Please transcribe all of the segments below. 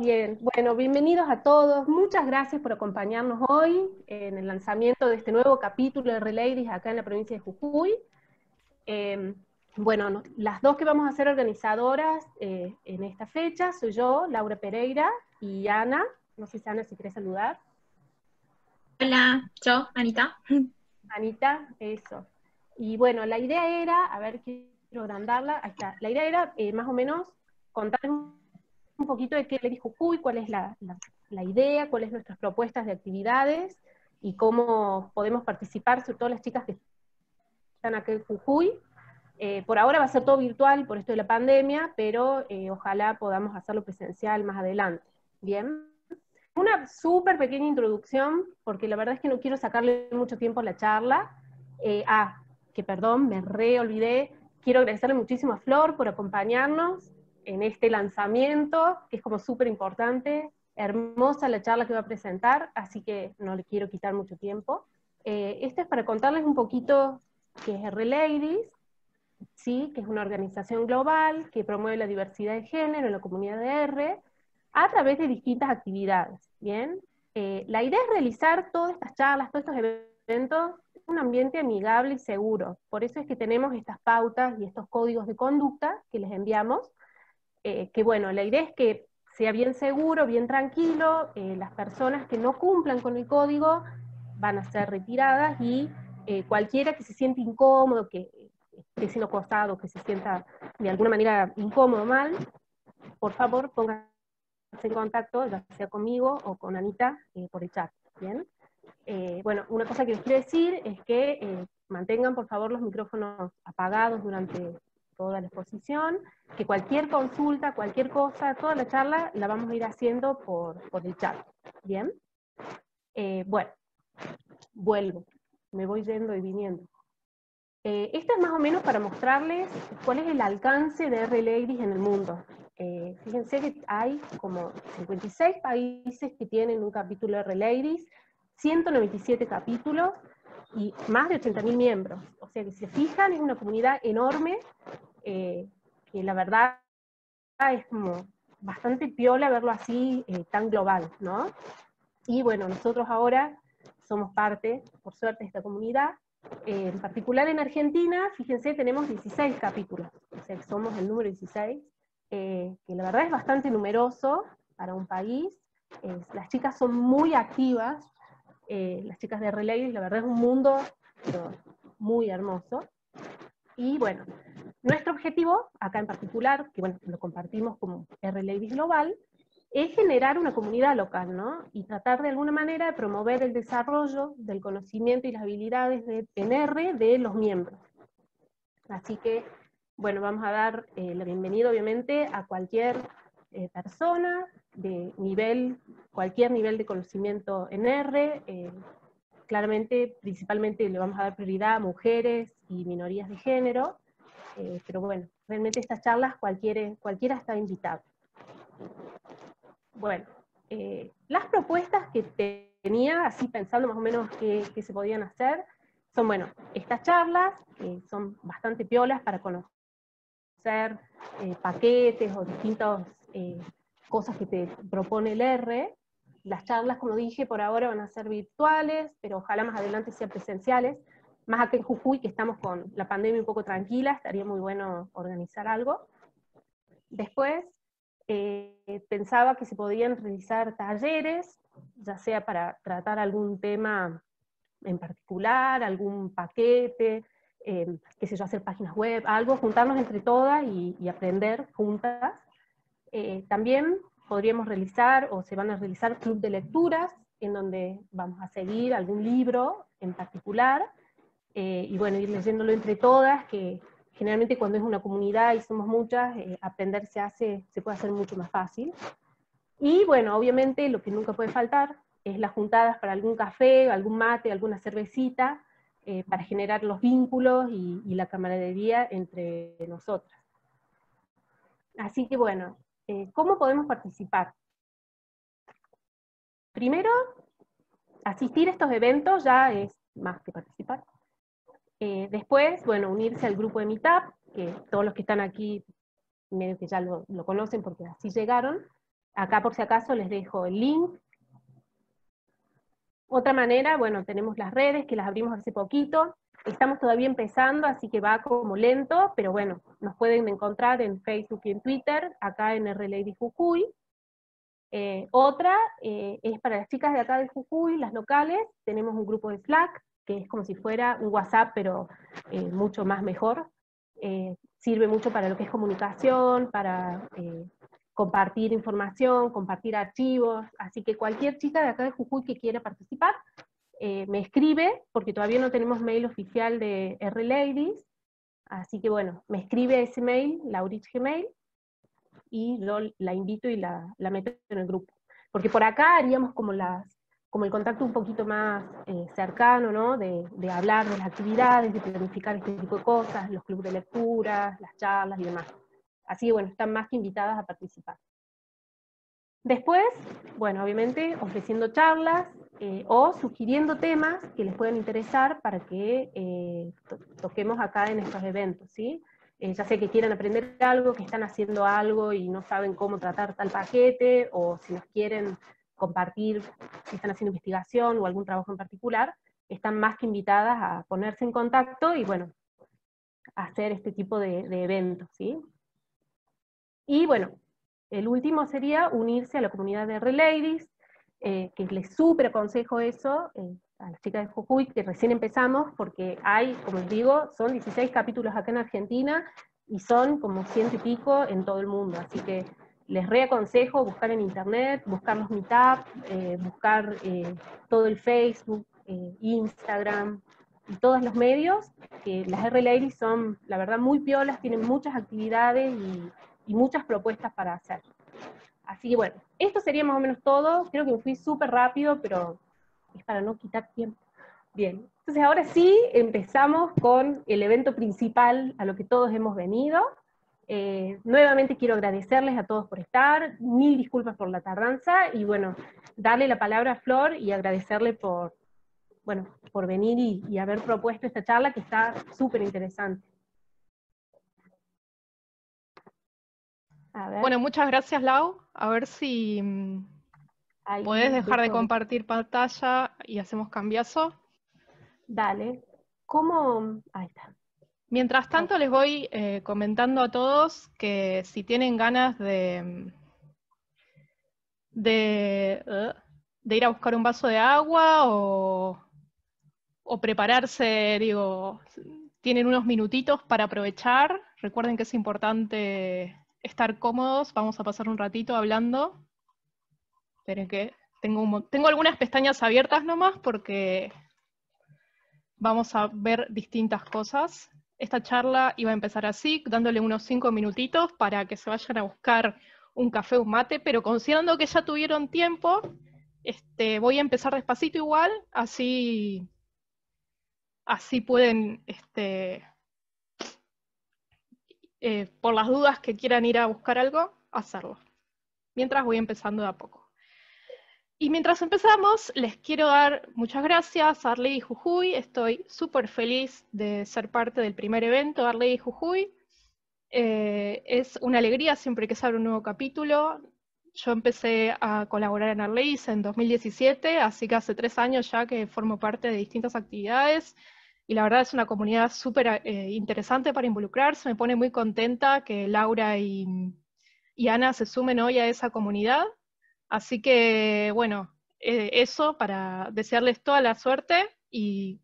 Bien, bueno, bienvenidos a todos. Muchas gracias por acompañarnos hoy en el lanzamiento de este nuevo capítulo de Reladies acá en la provincia de Jujuy. Em, bueno, las dos que vamos a ser organizadoras eh, en esta fecha soy yo, Laura Pereira, y Ana. No sé si Ana si quiere saludar. Hola, yo, Anita. Anita, eso. Y bueno, la idea era, a ver, quiero agrandarla, ahí está. La idea era eh, más o menos contar un poquito de qué le dijo Jujuy, cuál es la, la, idea, cuáles nuestras propuestas de actividades y cómo podemos participar, sobre todo las chicas que están aquí en Jujuy. Eh, por ahora va a ser todo virtual por esto de la pandemia, pero eh, ojalá podamos hacerlo presencial más adelante. Bien. Una súper pequeña introducción, porque la verdad es que no quiero sacarle mucho tiempo a la charla. Eh, ah, que perdón, me re olvidé. Quiero agradecerle muchísimo a Flor por acompañarnos en este lanzamiento, que es como súper importante. Hermosa la charla que va a presentar, así que no le quiero quitar mucho tiempo. Eh, Esto es para contarles un poquito qué es R-Ladies, ¿sí? que es una organización global que promueve la diversidad de género en la comunidad de R a través de distintas actividades. ¿bien? Eh, la idea es realizar todas estas charlas, todos estos eventos en un ambiente amigable y seguro. Por eso es que tenemos estas pautas y estos códigos de conducta que les enviamos eh, que bueno, la idea es que sea bien seguro, bien tranquilo, eh, las personas que no cumplan con el código van a ser retiradas y eh, cualquiera que se siente incómodo, que esté siendo costado, que se sienta de alguna manera incómodo, o mal, por favor pónganse en contacto, ya sea conmigo o con Anita, por el chat, ¿bien? bueno, una cosa que les quiero decir es que mantengan por favor los micrófonos apagados durante toda la exposición, que cualquier consulta, cualquier cosa, toda la charla la vamos a ir haciendo por, por el chat. ¿Bien? Eh, bueno, vuelvo, me voy yendo y viniendo. Eh, esta es más o menos para mostrarles cuál es el alcance de RLADIS en el mundo. Eh, fíjense que hay como 56 países que tienen un capítulo de 197 capítulos, y más de 80.000 miembros. O sea que si se fijan, es una comunidad enorme, eh, que la verdad es como bastante piola verlo así, eh, tan global, ¿no? Y bueno, nosotros ahora somos parte, por suerte, de esta comunidad. Eh, en particular en Argentina, fíjense, tenemos 16 capítulos, o sea que somos el número 16, que la verdad es bastante numeroso para un país. las chicas son muy activas, eh, las chicas de Relay, la verdad es un mundo muy hermoso. Y bueno, nuestro objetivo, acá en particular, que bueno, lo compartimos como r Global, es generar una comunidad local, ¿no? Y tratar de alguna manera de promover el desarrollo del conocimiento y las habilidades de PNR de los miembros. Así que, bueno, vamos a dar eh, la bienvenida, obviamente, a cualquier eh, persona de nivel, cualquier nivel de conocimiento en R. Eh, claramente, principalmente le vamos a dar prioridad a mujeres y minorías de género, eh, pero bueno, realmente estas charlas cualquiera, cualquiera está invitado. Bueno, eh, las propuestas que tenía, así pensando más o menos que, se podían hacer, son, bueno, estas charlas, son bastante piolas para conocer paquetes o distintos cosas que te propone el R. Las charlas, como dije, por ahora van a ser virtuales, pero ojalá más adelante sean presenciales. Más acá en Jujuy, que estamos con la pandemia un poco tranquila, estaría muy bueno organizar algo. Después, eh, pensaba que se podían realizar talleres, ya sea para tratar algún tema en particular, algún paquete, eh, qué sé yo, hacer páginas web, algo, juntarnos entre todas y aprender juntas. Eh, también podríamos realizar o se van a realizar club de lecturas en donde vamos a seguir algún libro en particular eh, y bueno, ir leyéndolo entre todas, que generalmente cuando es una comunidad y somos muchas, eh, aprender se hace, se puede hacer mucho más fácil. Y bueno, obviamente lo que nunca puede faltar es las juntadas para algún café, algún mate, alguna cervecita, para generar los vínculos y la camaradería entre nosotras. Así que bueno, eh, ¿cómo podemos participar? Primero, asistir a estos eventos ya es más que participar. Eh, después, bueno, unirse al grupo de Meetup, que todos los que están aquí medio que ya lo, lo conocen porque así llegaron. Acá por si acaso les dejo el link. Otra manera, bueno, tenemos las redes que las abrimos hace poquito, Estamos todavía empezando, así que va como lento, pero bueno, nos pueden encontrar en Facebook y en Twitter, acá en R-Lady Jujuy. Eh, otra eh, es para las chicas de acá de Jujuy, las locales, tenemos un grupo de Slack, que es como si fuera un WhatsApp, pero eh, mucho más mejor. sirve mucho para lo que es comunicación, para compartir información, compartir archivos, así que cualquier chica de acá de Jujuy que quiera participar eh, me escribe, porque todavía no tenemos mail oficial de R-Ladies, así que bueno, me escribe ese mail, laurits Gmail, y yo la invito y la, meto en el grupo. Porque por acá haríamos como, las, como el contacto un poquito más eh, cercano, ¿no? De, de, hablar de las actividades, de planificar este tipo de cosas, los clubes de lectura, las charlas y demás. Así que bueno, están más que invitadas a participar. Después, bueno, obviamente ofreciendo charlas, eh, o sugiriendo temas que les puedan interesar para que eh, toquemos acá en estos eventos, ¿sí? Eh, ya sé que quieran aprender algo, que están haciendo algo y no saben cómo tratar tal paquete, o si nos quieren compartir si están haciendo investigación o algún trabajo en particular, están más que invitadas a ponerse en contacto y bueno, hacer este tipo de, eventos, ¿sí? Y bueno, el último sería unirse a la comunidad de Reladies, eh, que les súper aconsejo eso eh, a las chicas de Jujuy, que recién empezamos, porque hay, como les digo, son 16 capítulos acá en Argentina y son como ciento y pico en todo el mundo. Así que les reaconsejo buscar en internet, buscar los meetup, eh, buscar todo el Facebook, Instagram y todos los medios, que las r son, la verdad, muy piolas, tienen muchas actividades y, y muchas propuestas para hacer. Así que bueno, esto sería más o menos todo. Creo que me fui súper rápido, pero es para no quitar tiempo. Bien, entonces ahora sí empezamos con el evento principal a lo que todos hemos venido. Eh, nuevamente quiero agradecerles a todos por estar, mil disculpas por la tardanza y bueno, darle la palabra a Flor y agradecerle por, bueno, por venir y, y haber propuesto esta charla que está súper interesante. Bueno, muchas gracias Lau a ver si mm, puedes dejar de compartir pantalla y hacemos cambiazo. Dale. ¿Cómo? Ahí está. Mientras tanto, les voy eh, comentando a todos que si tienen ganas de, mm, eh, de, ir a buscar un vaso de agua o, o prepararse, digo, tienen unos minutitos para aprovechar. Recuerden que es importante estar cómodos, vamos a pasar un ratito hablando. Esperen que tengo, tengo algunas pestañas abiertas nomás porque vamos a ver distintas cosas. Esta charla iba a empezar así, dándole unos cinco minutitos para que se vayan a buscar un café, un mate, pero considerando que ya tuvieron tiempo, este, voy a empezar despacito igual, así, así pueden este, eh, por las dudas que quieran ir a buscar algo, hacerlo. Mientras voy empezando de a poco. Y mientras empezamos, les quiero dar muchas gracias a Arley y Jujuy. Estoy súper feliz de ser parte del primer evento Arley y Jujuy. Eh, es una alegría siempre que se abre un nuevo capítulo. Yo empecé a colaborar en Arley's en 2017, así que hace tres años ya que formo parte de distintas actividades y la verdad es una comunidad súper eh, interesante para involucrarse. Me pone muy contenta que Laura y, Ana se sumen hoy a esa comunidad. Así que, bueno, eh, eso para desearles toda la suerte y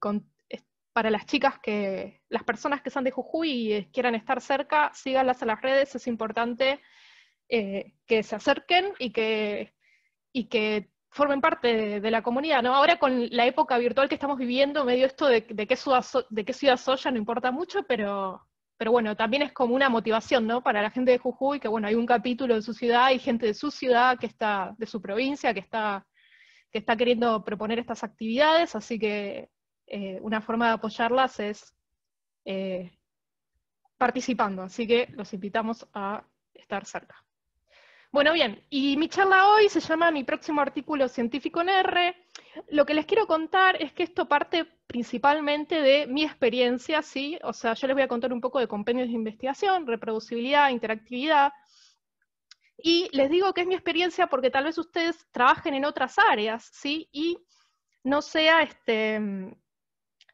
eh, para las chicas que, las personas que sean de Jujuy y quieran estar cerca, síganlas a las redes, es importante que se acerquen y que, y que formen parte de, la comunidad, ¿no? Ahora con la época virtual que estamos viviendo, medio esto de, de qué, ciudad de qué ciudad soy no importa mucho, pero, pero bueno, también es como una motivación, ¿no? Para la gente de Jujuy, que bueno, hay un capítulo de su ciudad, hay gente de su ciudad, que está, de su provincia, que está, que está queriendo proponer estas actividades, así que eh, una forma de apoyarlas es eh, participando, así que los invitamos a estar cerca. Bueno, bien, y mi charla hoy se llama Mi próximo artículo científico en R. Lo que les quiero contar es que esto parte principalmente de mi experiencia, ¿sí? O sea, yo les voy a contar un poco de compendios de investigación, reproducibilidad, interactividad. Y les digo que es mi experiencia porque tal vez ustedes trabajen en otras áreas, ¿sí? Y no sea, este,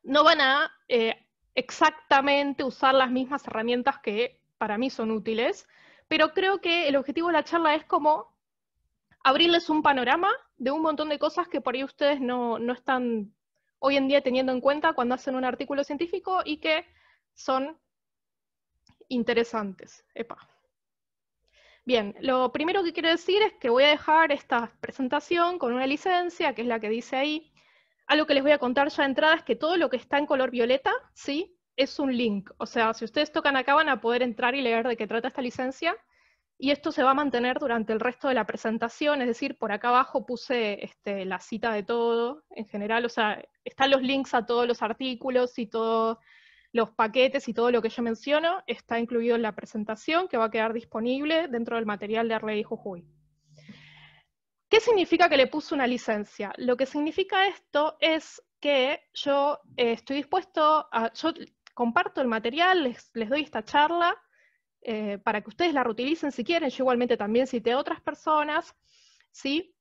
no van a eh, exactamente usar las mismas herramientas que para mí son útiles pero creo que el objetivo de la charla es como abrirles un panorama de un montón de cosas que por ahí ustedes no, están hoy en día teniendo en cuenta cuando hacen un artículo científico y que son interesantes. Epa. Bien, lo primero que quiero decir es que voy a dejar esta presentación con una licencia, que es la que dice ahí. Algo que les voy a contar ya de entrada es que todo lo que está en color violeta, ¿sí? es un link. O sea, si ustedes tocan acá van a poder entrar y leer de qué trata esta licencia. Y esto se va a mantener durante el resto de la presentación, es decir, por acá abajo puse este, la cita de todo en general, o sea, están los links a todos los artículos y todos los paquetes y todo lo que yo menciono, está incluido en la presentación que va a quedar disponible dentro del material de Arley Jujuy. ¿Qué significa que le puse una licencia? Lo que significa esto es que yo eh, estoy dispuesto a, comparto el material, les, doy esta charla eh, para que ustedes la reutilicen si quieren. Yo igualmente también cité a otras personas, ¿sí?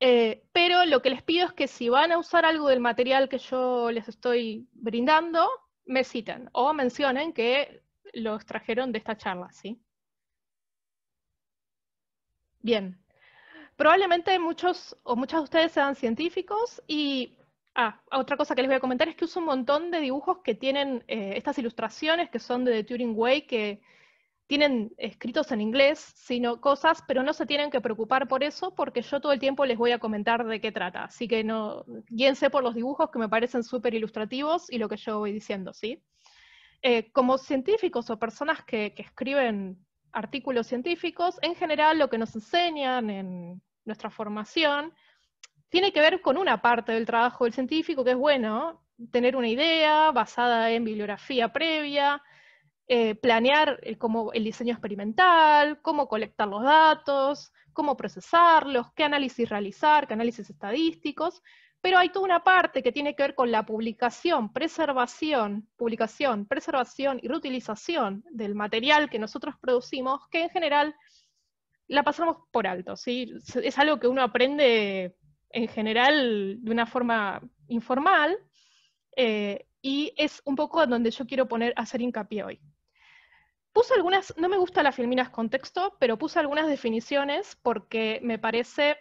Eh, pero lo que les pido es que si van a usar algo del material que yo les estoy brindando, me citen o mencionen que lo trajeron de esta charla, ¿sí? Bien. Probablemente muchos o muchas de ustedes sean científicos y Ah, ah, otra cosa que les voy a comentar es que uso un montón de dibujos que tienen eh, estas ilustraciones que son de The Turing Way, que tienen escritos en inglés, sino cosas, pero no se tienen que preocupar por eso, porque yo todo el tiempo les voy a comentar de qué trata. Así que no, guíense por los dibujos que me parecen súper ilustrativos y lo que yo voy diciendo, ¿sí? Eh, como científicos o personas que, que escriben artículos científicos, en general lo que nos enseñan en nuestra formación tiene que ver con una parte del trabajo del científico, que es bueno, tener una idea basada en bibliografía previa, eh, planear eh, como el diseño experimental, cómo colectar los datos, cómo procesarlos, qué análisis realizar, qué análisis estadísticos, pero hay toda una parte que tiene que ver con la publicación, preservación, publicación, preservación y reutilización del material que nosotros producimos, que en general la pasamos por alto, Es algo que uno aprende en general de una forma informal, eh, y es un poco donde yo quiero poner, hacer hincapié hoy. Puse algunas, no me gusta las filminas con texto, pero puse algunas definiciones porque me parece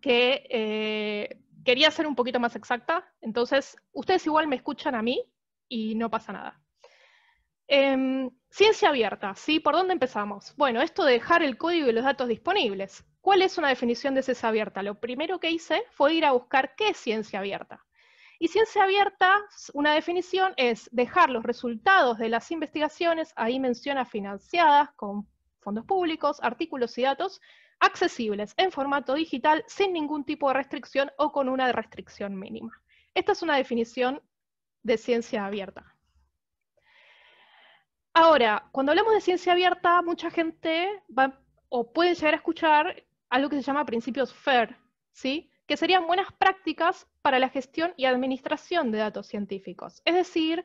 que eh, quería ser un poquito más exacta, entonces ustedes igual me escuchan a mí y no pasa nada. Em, ciencia abierta, ¿sí? ¿Por dónde empezamos? Bueno, esto de dejar el código y los datos disponibles. ¿Cuál es una definición de ciencia abierta? Lo primero que hice fue ir a buscar qué es ciencia abierta. Y ciencia abierta, una definición es dejar los resultados de las investigaciones, ahí menciona financiadas con fondos públicos, artículos y datos, accesibles en formato digital sin ningún tipo de restricción o con una restricción mínima. Esta es una definición de ciencia abierta. Ahora, cuando hablamos de ciencia abierta, mucha gente va, o puede llegar a escuchar algo que se llama principios FAIR, ¿sí? que serían buenas prácticas para la gestión y administración de datos científicos. Es decir,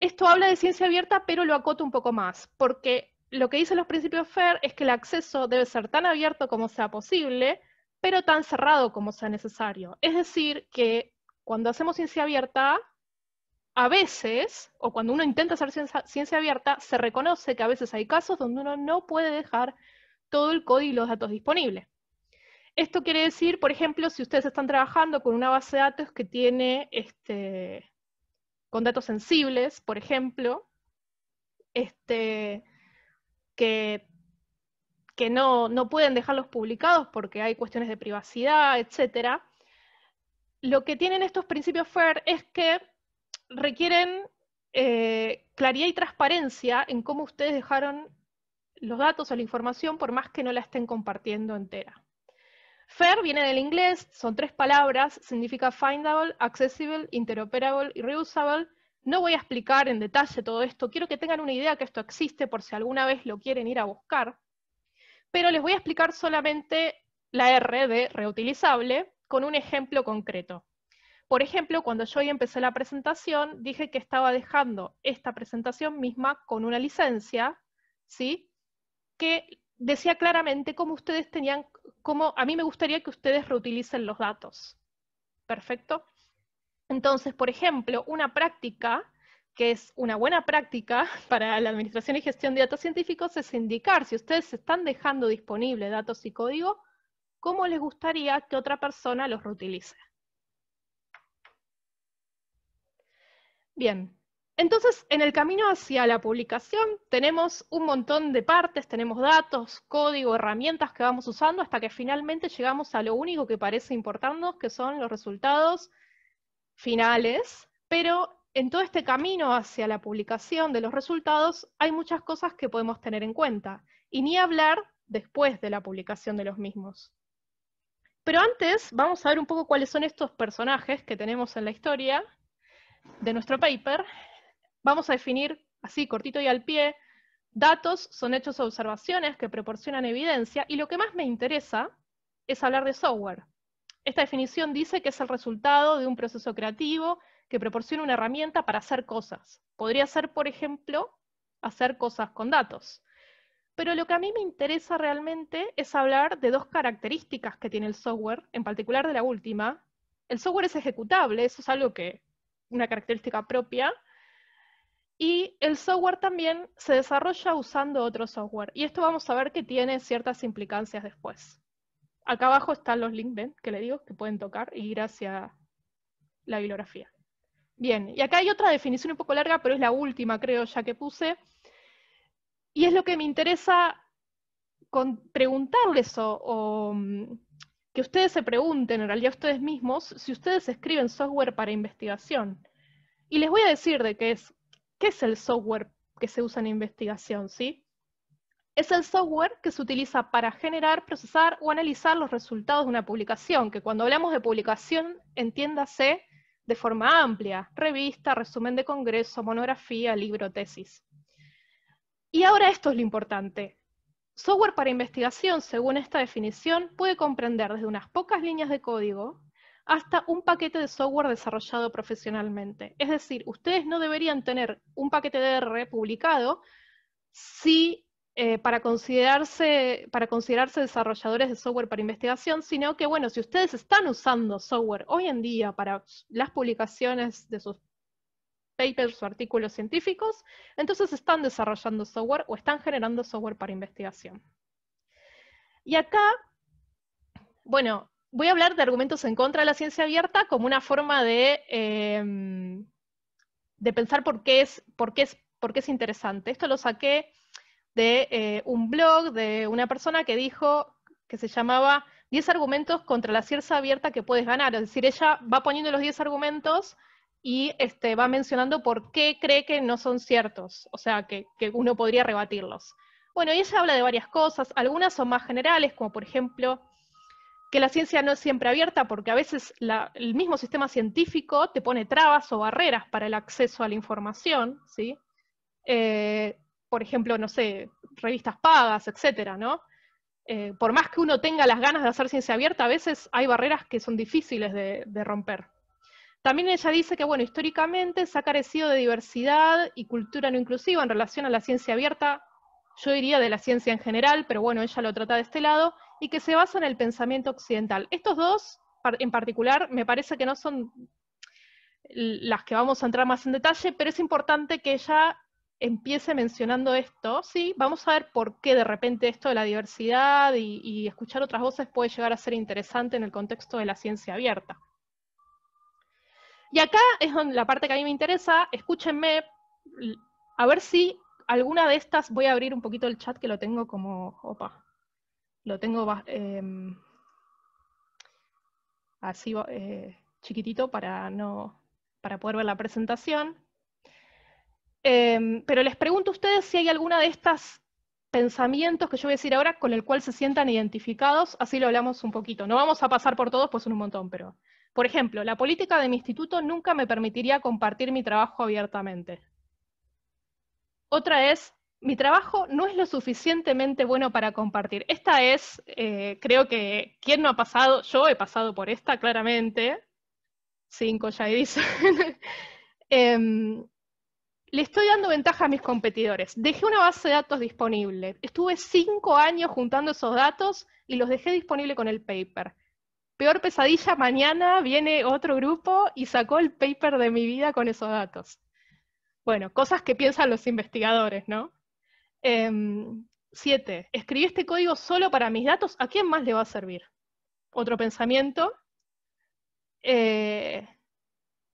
esto habla de ciencia abierta, pero lo acoto un poco más, porque lo que dicen los principios FAIR es que el acceso debe ser tan abierto como sea posible, pero tan cerrado como sea necesario. Es decir, que cuando hacemos ciencia abierta, a veces, o cuando uno intenta hacer ciencia, ciencia abierta, se reconoce que a veces hay casos donde uno no puede dejar todo el código y los datos disponibles. Esto quiere decir, por ejemplo, si ustedes están trabajando con una base de datos que tiene, este, con datos sensibles, por ejemplo, este, que, no, pueden dejarlos publicados porque hay cuestiones de privacidad, etc. Lo que tienen estos principios FAIR es que requieren eh, claridad y transparencia en cómo ustedes dejaron los datos o la información por más que no la estén compartiendo entera. FAIR viene del inglés, son tres palabras, significa findable, accessible, interoperable y reusable. No voy a explicar en detalle todo esto, quiero que tengan una idea que esto existe por si alguna vez lo quieren ir a buscar, pero les voy a explicar solamente la R de reutilizable con un ejemplo concreto. Por ejemplo, cuando yo hoy empecé la presentación, dije que estaba dejando esta presentación misma con una licencia, ¿sí? que decía claramente cómo ustedes tenían, cómo a mí me gustaría que ustedes reutilicen los datos. Perfecto. Entonces, por ejemplo, una práctica que es una buena práctica para la administración y gestión de datos científicos es indicar si ustedes están dejando disponibles datos y código, cómo les gustaría que otra persona los reutilice. Bien, entonces, en el camino hacia la publicación tenemos un montón de partes, tenemos datos, código, herramientas que vamos usando hasta que finalmente llegamos a lo único que parece importarnos, que son los resultados finales, pero en todo este camino hacia la publicación de los resultados hay muchas cosas que podemos tener en cuenta, y ni hablar después de la publicación de los mismos. Pero antes vamos a ver un poco cuáles son estos personajes que tenemos en la historia de nuestro paper Vamos a definir, así cortito y al pie, datos son hechos o observaciones que proporcionan evidencia, y lo que más me interesa es hablar de software. Esta definición dice que es el resultado de un proceso creativo que proporciona una herramienta para hacer cosas. Podría ser, por ejemplo, hacer cosas con datos. Pero lo que a mí me interesa realmente es hablar de dos características que tiene el software, en particular de la última. El software es ejecutable, eso es algo que, una característica propia, y el software también se desarrolla usando otro software. Y esto vamos a ver que tiene ciertas implicancias después. Acá abajo están los links, Que le digo, que pueden tocar y ir hacia la bibliografía. Bien, y acá hay otra definición un poco larga, pero es la última, creo, ya que puse. Y es lo que me interesa preguntarles o, o mm, que ustedes se pregunten, en realidad ustedes mismos, si ustedes escriben software para investigación. Y les voy a decir de qué es ¿Qué es el software que se usa en investigación? ¿sí? Es el software que se utiliza para generar, procesar o analizar los resultados de una publicación, que cuando hablamos de publicación, entiéndase de forma amplia, revista, resumen de congreso, monografía, libro, tesis. Y ahora esto es lo importante. Software para investigación, según esta definición, puede comprender desde unas pocas líneas de código hasta un paquete de software desarrollado profesionalmente. Es decir, ustedes no deberían tener un paquete de R publicado si, eh, para, considerarse, para considerarse desarrolladores de software para investigación, sino que, bueno, si ustedes están usando software hoy en día para las publicaciones de sus papers o artículos científicos, entonces están desarrollando software o están generando software para investigación. Y acá, bueno, voy a hablar de argumentos en contra de la ciencia abierta como una forma de, em, de pensar por qué, es, por, qué es, es interesante. Esto lo saqué de eh, un blog de una persona que dijo que se llamaba 10 argumentos contra la ciencia abierta que puedes ganar. Es decir, ella va poniendo los 10 argumentos y este, va mencionando por qué cree que no son ciertos, o sea, que, que uno podría rebatirlos. Bueno, y ella habla de varias cosas, algunas son más generales, como por ejemplo que la ciencia no es siempre abierta porque a veces el mismo sistema científico te pone trabas o barreras para el acceso a la información, ¿sí? Eh, por ejemplo, no sé, revistas pagas, etcétera, ¿no? Eh, por más que uno tenga las ganas de hacer ciencia abierta, a veces hay barreras que son difíciles de, de romper. También ella dice que, bueno, históricamente se ha carecido de diversidad y cultura no inclusiva en relación a la ciencia abierta, yo diría de la ciencia en general, pero bueno, ella lo trata de este lado, y que se basa en el pensamiento occidental. Estos dos en particular me parece que no son las que vamos a entrar más en detalle, pero es importante que ella empiece mencionando esto, ¿sí? Vamos a ver por qué de repente esto de la diversidad y, y escuchar otras voces puede llegar a ser interesante en el contexto de la ciencia abierta. Y acá es donde la parte que a mí me interesa, escúchenme, a ver si alguna de estas, voy a abrir un poquito el chat que lo tengo como, opa, lo tengo em, así eh, chiquitito para, no, para poder ver la presentación. Em, pero les pregunto a ustedes si hay alguna de estas pensamientos que yo voy a decir ahora con el cual se sientan identificados, así lo hablamos un poquito. No vamos a pasar por todos, pues son un montón, pero... Por ejemplo, la política de mi instituto nunca me permitiría compartir mi trabajo abiertamente. Otra es, mi trabajo no es lo suficientemente bueno para compartir. Esta es, eh, creo que, ¿quién no ha pasado? Yo he pasado por esta, claramente. Cinco ya dicen. Em, le estoy dando ventaja a mis competidores. Dejé una base de datos disponible. Estuve cinco años juntando esos datos y los dejé disponible con el paper. Peor pesadilla, mañana viene otro grupo y sacó el paper de mi vida con esos datos. Bueno, cosas que piensan los investigadores, ¿no? 7. Em, escribí este código solo para mis datos, ¿a quién más le va a servir? Otro pensamiento. Eh,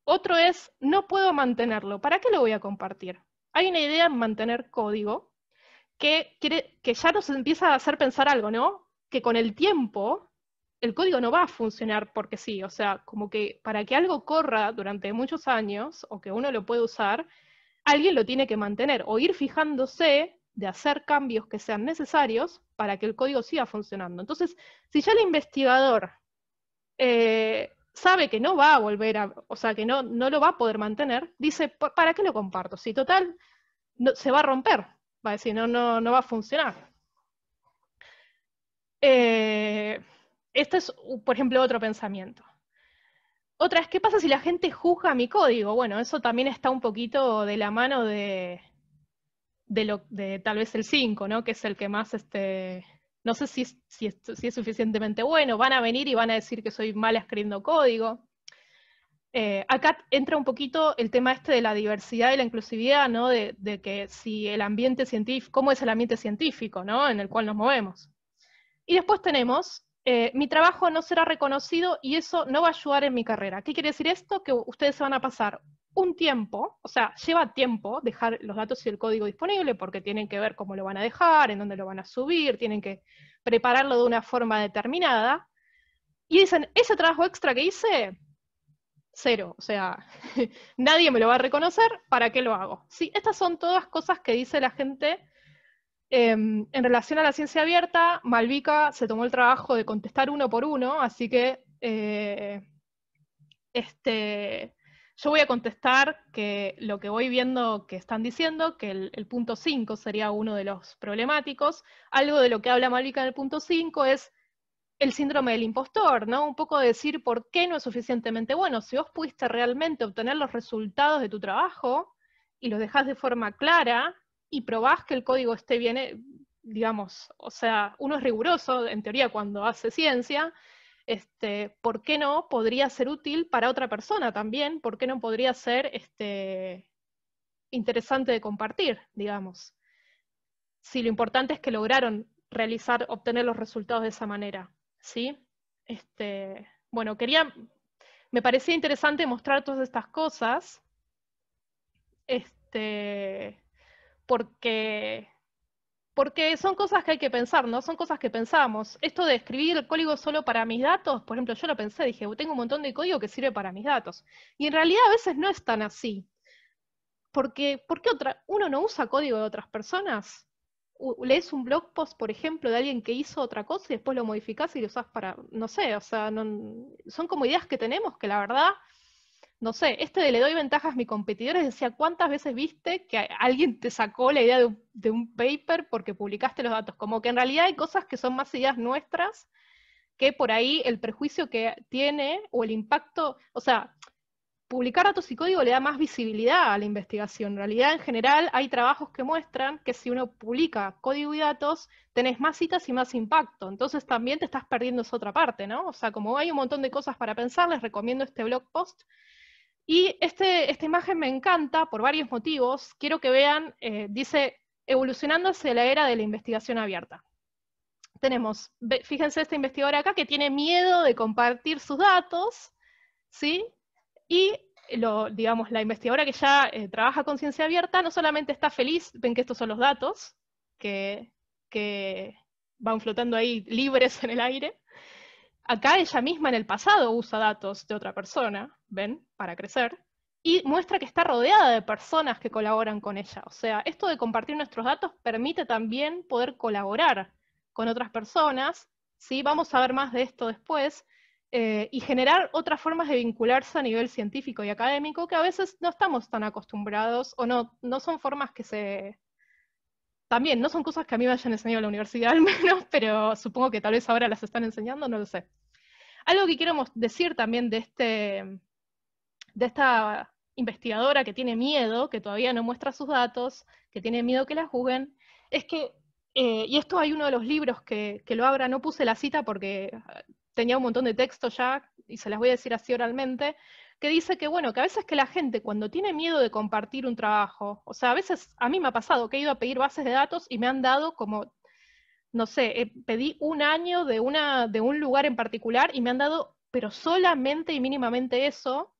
otro es, no puedo mantenerlo, ¿para qué lo voy a compartir? Hay una idea en mantener código que, que ya nos empieza a hacer pensar algo, ¿no? Que con el tiempo el código no va a funcionar porque sí, o sea, como que para que algo corra durante muchos años o que uno lo pueda usar, alguien lo tiene que mantener o ir fijándose de hacer cambios que sean necesarios para que el código siga funcionando. Entonces, si ya el investigador eh, sabe que no va a volver a, o sea, que no, no lo va a poder mantener, dice, ¿para qué lo comparto? Si total, se va a romper, va a decir, no, no, no va a funcionar. Eh, este es, por ejemplo, otro pensamiento. Otra es, ¿qué pasa si la gente juzga mi código? Bueno, eso también está un poquito de la mano de, de, lo, de tal vez el 5, ¿no? Que es el que más, este, no sé si, si, es, suficientemente bueno, van a venir y van a decir que soy mala escribiendo código. Eh, acá entra un poquito el tema este de la diversidad y la inclusividad, ¿no? De, que si el ambiente científico, cómo es el ambiente científico, ¿no? En el cual nos movemos. Y después tenemos, eh, mi trabajo no será reconocido y eso no va a ayudar en mi carrera. ¿Qué quiere decir esto? Que ustedes se van a pasar un tiempo, o sea, lleva tiempo dejar los datos y el código disponible porque tienen que ver cómo lo van a dejar, en dónde lo van a subir, tienen que prepararlo de una forma determinada. Y dicen, ese trabajo extra que hice, cero, o sea, nadie me lo va a reconocer, ¿para qué lo hago? Sí, estas son todas cosas que dice la gente em, en relación a la ciencia abierta. Malvica se tomó el trabajo de contestar uno por uno, así que... Eh, este, yo voy a contestar que lo que voy viendo que están diciendo, que el, punto 5 sería uno de los problemáticos. Algo de lo que habla Malvika en el punto 5 es el síndrome del impostor, ¿no? Un poco decir por qué no es suficientemente bueno. Si vos pudiste realmente obtener los resultados de tu trabajo y los dejás de forma clara y probás que el código esté bien, eh, digamos, o sea, uno es riguroso en teoría cuando hace ciencia este, ¿por qué no podría ser útil para otra persona también? ¿Por qué no podría ser este, interesante de compartir, digamos? Si lo importante es que lograron realizar, obtener los resultados de esa manera, ¿sí? Este, bueno, quería, me parecía interesante mostrar todas estas cosas, este, porque porque son cosas que hay que pensar, ¿no? Son cosas que pensamos. Esto de escribir el código solo para mis datos, por ejemplo, yo lo pensé, dije, tengo un montón de código que sirve para mis datos. Y en realidad a veces no es tan así. Porque, ¿por qué otra, uno no usa código de otras personas? lees un blog post, por ejemplo, de alguien que hizo otra cosa y después lo modificas y lo usas para, no sé, o sea, son como ideas que tenemos que la verdad no sé, este de le doy ventajas a mi competidores, decía, ¿cuántas veces viste que alguien te sacó la idea de un, de un, paper porque publicaste los datos? Como que en realidad hay cosas que son más ideas nuestras que por ahí el prejuicio que tiene o el impacto, o sea, publicar datos y código le da más visibilidad a la investigación. En realidad, en general, hay trabajos que muestran que si uno publica código y datos, tenés más citas y más impacto. Entonces también te estás perdiendo esa otra parte, ¿no? O sea, como hay un montón de cosas para pensar, les recomiendo este blog post y este, esta imagen me encanta por varios motivos. Quiero que vean, eh, dice, evolucionando hacia la era de la investigación abierta. Tenemos, fíjense esta investigadora acá que tiene miedo de compartir sus datos, ¿sí? Y lo, digamos, la investigadora que ya eh, trabaja con ciencia abierta no solamente está feliz, ven que estos son los datos que, que van flotando ahí libres en el aire. Acá ella misma en el pasado usa datos de otra persona, ¿ven? para crecer, y muestra que está rodeada de personas que colaboran con ella. O sea, esto de compartir nuestros datos permite también poder colaborar con otras personas, ¿sí? vamos a ver más de esto después, eh, y generar otras formas de vincularse a nivel científico y académico que a veces no estamos tan acostumbrados o no, no son formas que se... También, no son cosas que a mí me hayan enseñado en la universidad al menos, pero supongo que tal vez ahora las están enseñando, no lo sé. Algo que queremos decir también de este, de esta investigadora que tiene miedo, que todavía no muestra sus datos, que tiene miedo que la juzguen, es que, eh, y esto hay uno de los libros que, que lo abra, no puse la cita porque ah, tenía un montón de texto ya, y se las voy a decir así oralmente, que dice que, bueno, que a veces que la gente cuando tiene miedo de compartir un trabajo, o sea, a veces a mí me ha pasado que he ido a pedir bases de datos y me han dado como, no sé, eh, pedí un año de, una, de un lugar en particular y me han dado, pero solamente y mínimamente eso,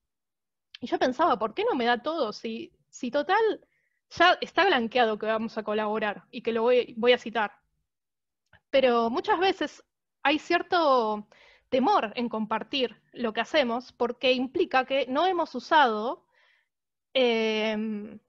y yo pensaba, ¿por qué no me da todo? Si, total, ya está blanqueado que vamos a colaborar y que lo voy, a citar. Pero muchas veces hay cierto temor en compartir lo que hacemos porque implica que no hemos usado em,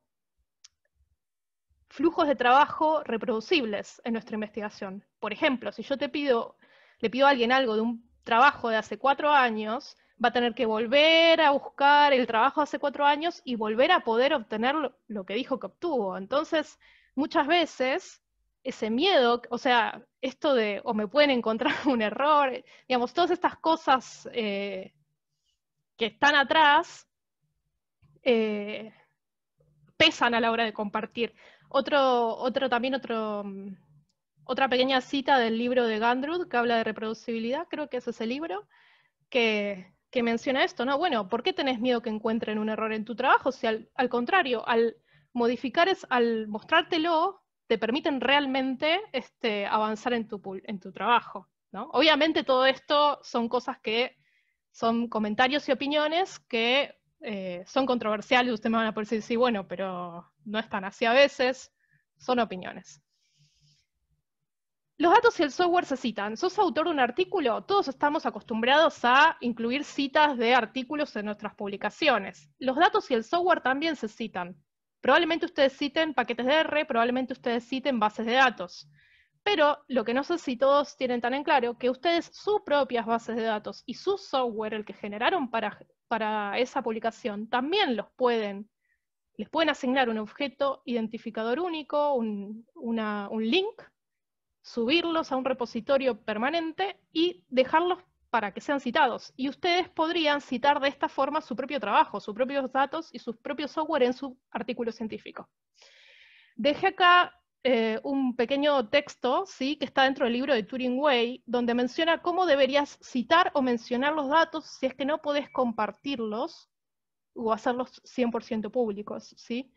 flujos de trabajo reproducibles en nuestra investigación. Por ejemplo, si yo te pido, le pido a alguien algo de un trabajo de hace cuatro años, va a tener que volver a buscar el trabajo hace cuatro años y volver a poder obtener lo, que dijo que obtuvo. Entonces, muchas veces ese miedo, o sea, esto de o me pueden encontrar un error, digamos, todas estas cosas eh, que están atrás eh, pesan a la hora de compartir. Otro, otro también otro, mm, otra pequeña cita del libro de Gandrud que habla de reproducibilidad, creo que es ese libro, que que menciona esto, ¿no? Bueno, ¿por qué tenés miedo que encuentren un error en tu trabajo? Si al, contrario, al modificar al mostrártelo, te permiten realmente este, avanzar en tu, en tu trabajo. ¿no? Obviamente todo esto son cosas que son comentarios y opiniones que eh, son controversiales, ustedes me van a poder decir, sí, bueno, pero no están así a veces, son opiniones. Los datos y el software se citan. ¿Sos autor de un artículo? Todos estamos acostumbrados a incluir citas de artículos en nuestras publicaciones. Los datos y el software también se citan. Probablemente ustedes citen paquetes de R, probablemente ustedes citen bases de datos. Pero lo que no sé si todos tienen tan en claro, que ustedes sus propias bases de datos y su software, el que generaron para, para esa publicación, también los pueden, les pueden asignar un objeto identificador único, un, un link, subirlos a un repositorio permanente y dejarlos para que sean citados. Y ustedes podrían citar de esta forma su propio trabajo, sus propios datos y sus propios software en su artículo científico. Dejé acá eh, un pequeño texto ¿sí? que está dentro del libro de Turing Way, donde menciona cómo deberías citar o mencionar los datos si es que no puedes compartirlos o hacerlos 100% públicos. ¿sí?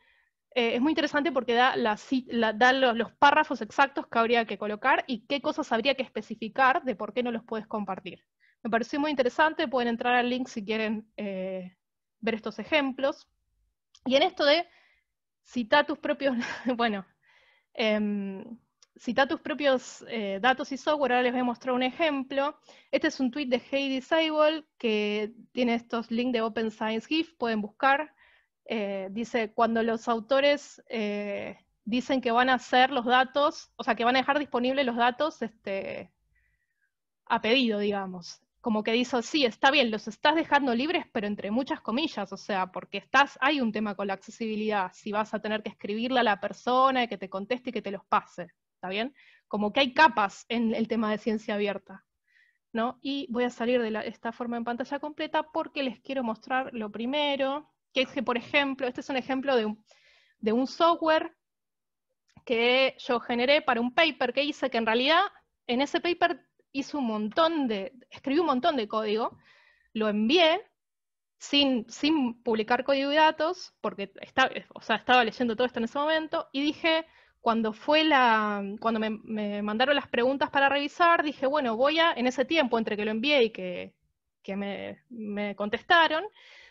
Eh, es muy interesante porque da, los, párrafos exactos que habría que colocar y qué cosas habría que especificar de por qué no los puedes compartir. Me pareció muy interesante, pueden entrar al link si quieren eh, ver estos ejemplos. Y en esto de citar tus propios, bueno, em, cita tus propios eh, datos y software, ahora les voy a mostrar un ejemplo. Este es un tweet de Heidi que tiene estos links de Open Science GIF, pueden buscar. Eh, dice, cuando los autores eh, dicen que van a hacer los datos, o sea, que van a dejar disponibles los datos este, a pedido, digamos. Como que dice, sí, está bien, los estás dejando libres, pero entre muchas comillas, o sea, porque estás, hay un tema con la accesibilidad, si vas a tener que escribirle a la persona, y que te conteste y que te los pase, ¿está bien? Como que hay capas en el tema de ciencia abierta. ¿no? Y voy a salir de esta forma en pantalla completa porque les quiero mostrar lo primero, que es por ejemplo, este es un ejemplo de un, software que yo generé para un paper que hice, que en realidad en ese paper hice un montón de, escribí un montón de código, lo envié sin, sin publicar código y datos, porque o estaba leyendo todo esto en ese momento, y dije, cuando fue la, cuando me, mandaron las preguntas para revisar, dije, bueno, voy a, en ese tiempo, entre que lo envié y que, me, me contestaron,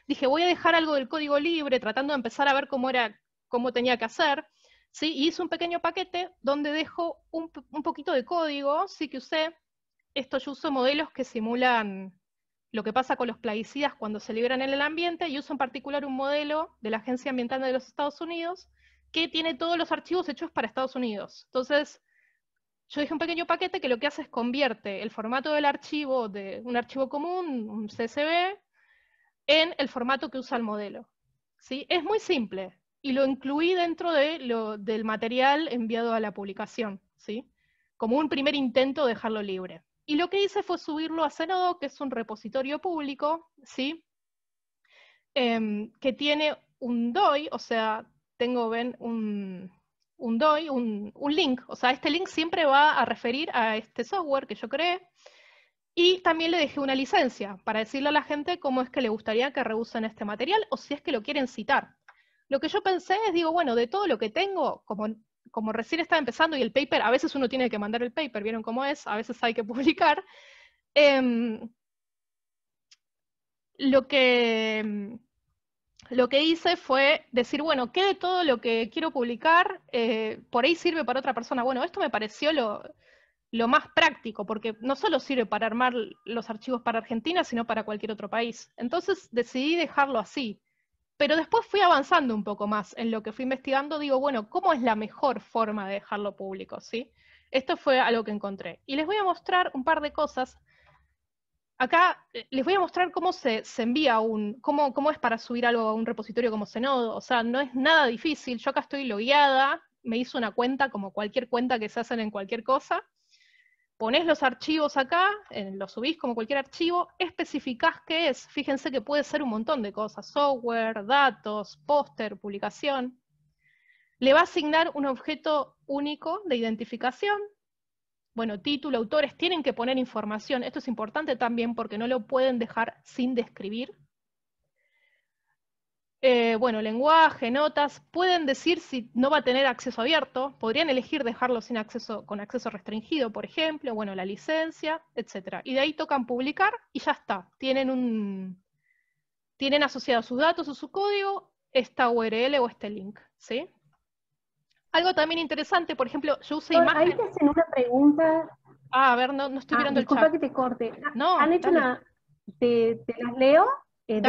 dije, voy a dejar algo del código libre, tratando de empezar a ver cómo era, cómo tenía que hacer. ¿sí? Y hice un pequeño paquete donde dejo un, un poquito de código, sí que usé, esto yo uso modelos que simulan lo que pasa con los plaguicidas cuando se liberan en el ambiente, y uso en particular un modelo de la Agencia Ambiental de los Estados Unidos, que tiene todos los archivos hechos para Estados Unidos. Entonces, yo dije un pequeño paquete que lo que hace es convierte el formato del archivo de un archivo común, un CSV, en el formato que usa el modelo. ¿sí? Es muy simple y lo incluí dentro de del material enviado a la publicación, ¿sí? como un primer intento de dejarlo libre. Y lo que hice fue subirlo a Zenodo, que es un repositorio público, ¿sí? Em, que tiene un DOI, o sea, tengo ven, un, DOI, un, un link, o sea, este link siempre va a referir a este software que yo creé, y también le dejé una licencia para decirle a la gente cómo es que le gustaría que rehusen este material o si es que lo quieren citar. Lo que yo pensé es, digo, bueno, de todo lo que tengo, como, como recién estaba empezando y el paper, a veces uno tiene que mandar el paper, vieron cómo es, a veces hay que publicar, em, lo, que, em, lo que hice fue decir, bueno, ¿qué de todo lo que quiero publicar eh, por ahí sirve para otra persona? Bueno, esto me pareció lo, lo más práctico, porque no solo sirve para armar los archivos para Argentina, sino para cualquier otro país. Entonces decidí dejarlo así. Pero después fui avanzando un poco más en lo que fui investigando, digo, bueno, ¿cómo es la mejor forma de dejarlo público? ¿sí? Esto fue algo que encontré. Y les voy a mostrar un par de cosas. Acá eh, les voy a mostrar cómo se, envía un, cómo, es para subir algo a un repositorio como Zenodo. O sea, no es nada difícil. Yo acá estoy logueada, me hizo una cuenta como cualquier cuenta que se hacen en cualquier cosa, Ponés los archivos acá, los subís como cualquier archivo, especificás qué es. Fíjense que puede ser un montón de cosas, software, datos, póster, publicación. Le va a asignar un objeto único de identificación. Bueno, título, autores, tienen que poner información. Esto es importante también porque no lo pueden dejar sin describir. Eh, bueno, lenguaje, notas, pueden decir si no va a tener acceso abierto, podrían elegir dejarlo sin acceso, con acceso restringido, por ejemplo, bueno, la licencia, etc. Y de ahí tocan publicar y ya está. Tienen un tienen asociados sus datos o su código, esta URL o este link, ¿sí? Algo también interesante, por ejemplo, yo usé imágenes. Ahí te hacen una pregunta. Ah, a ver, no, estoy viendo ah, el chat. Disculpa que te corte. No, ¿Han hecho una, te, te las leo? Eh,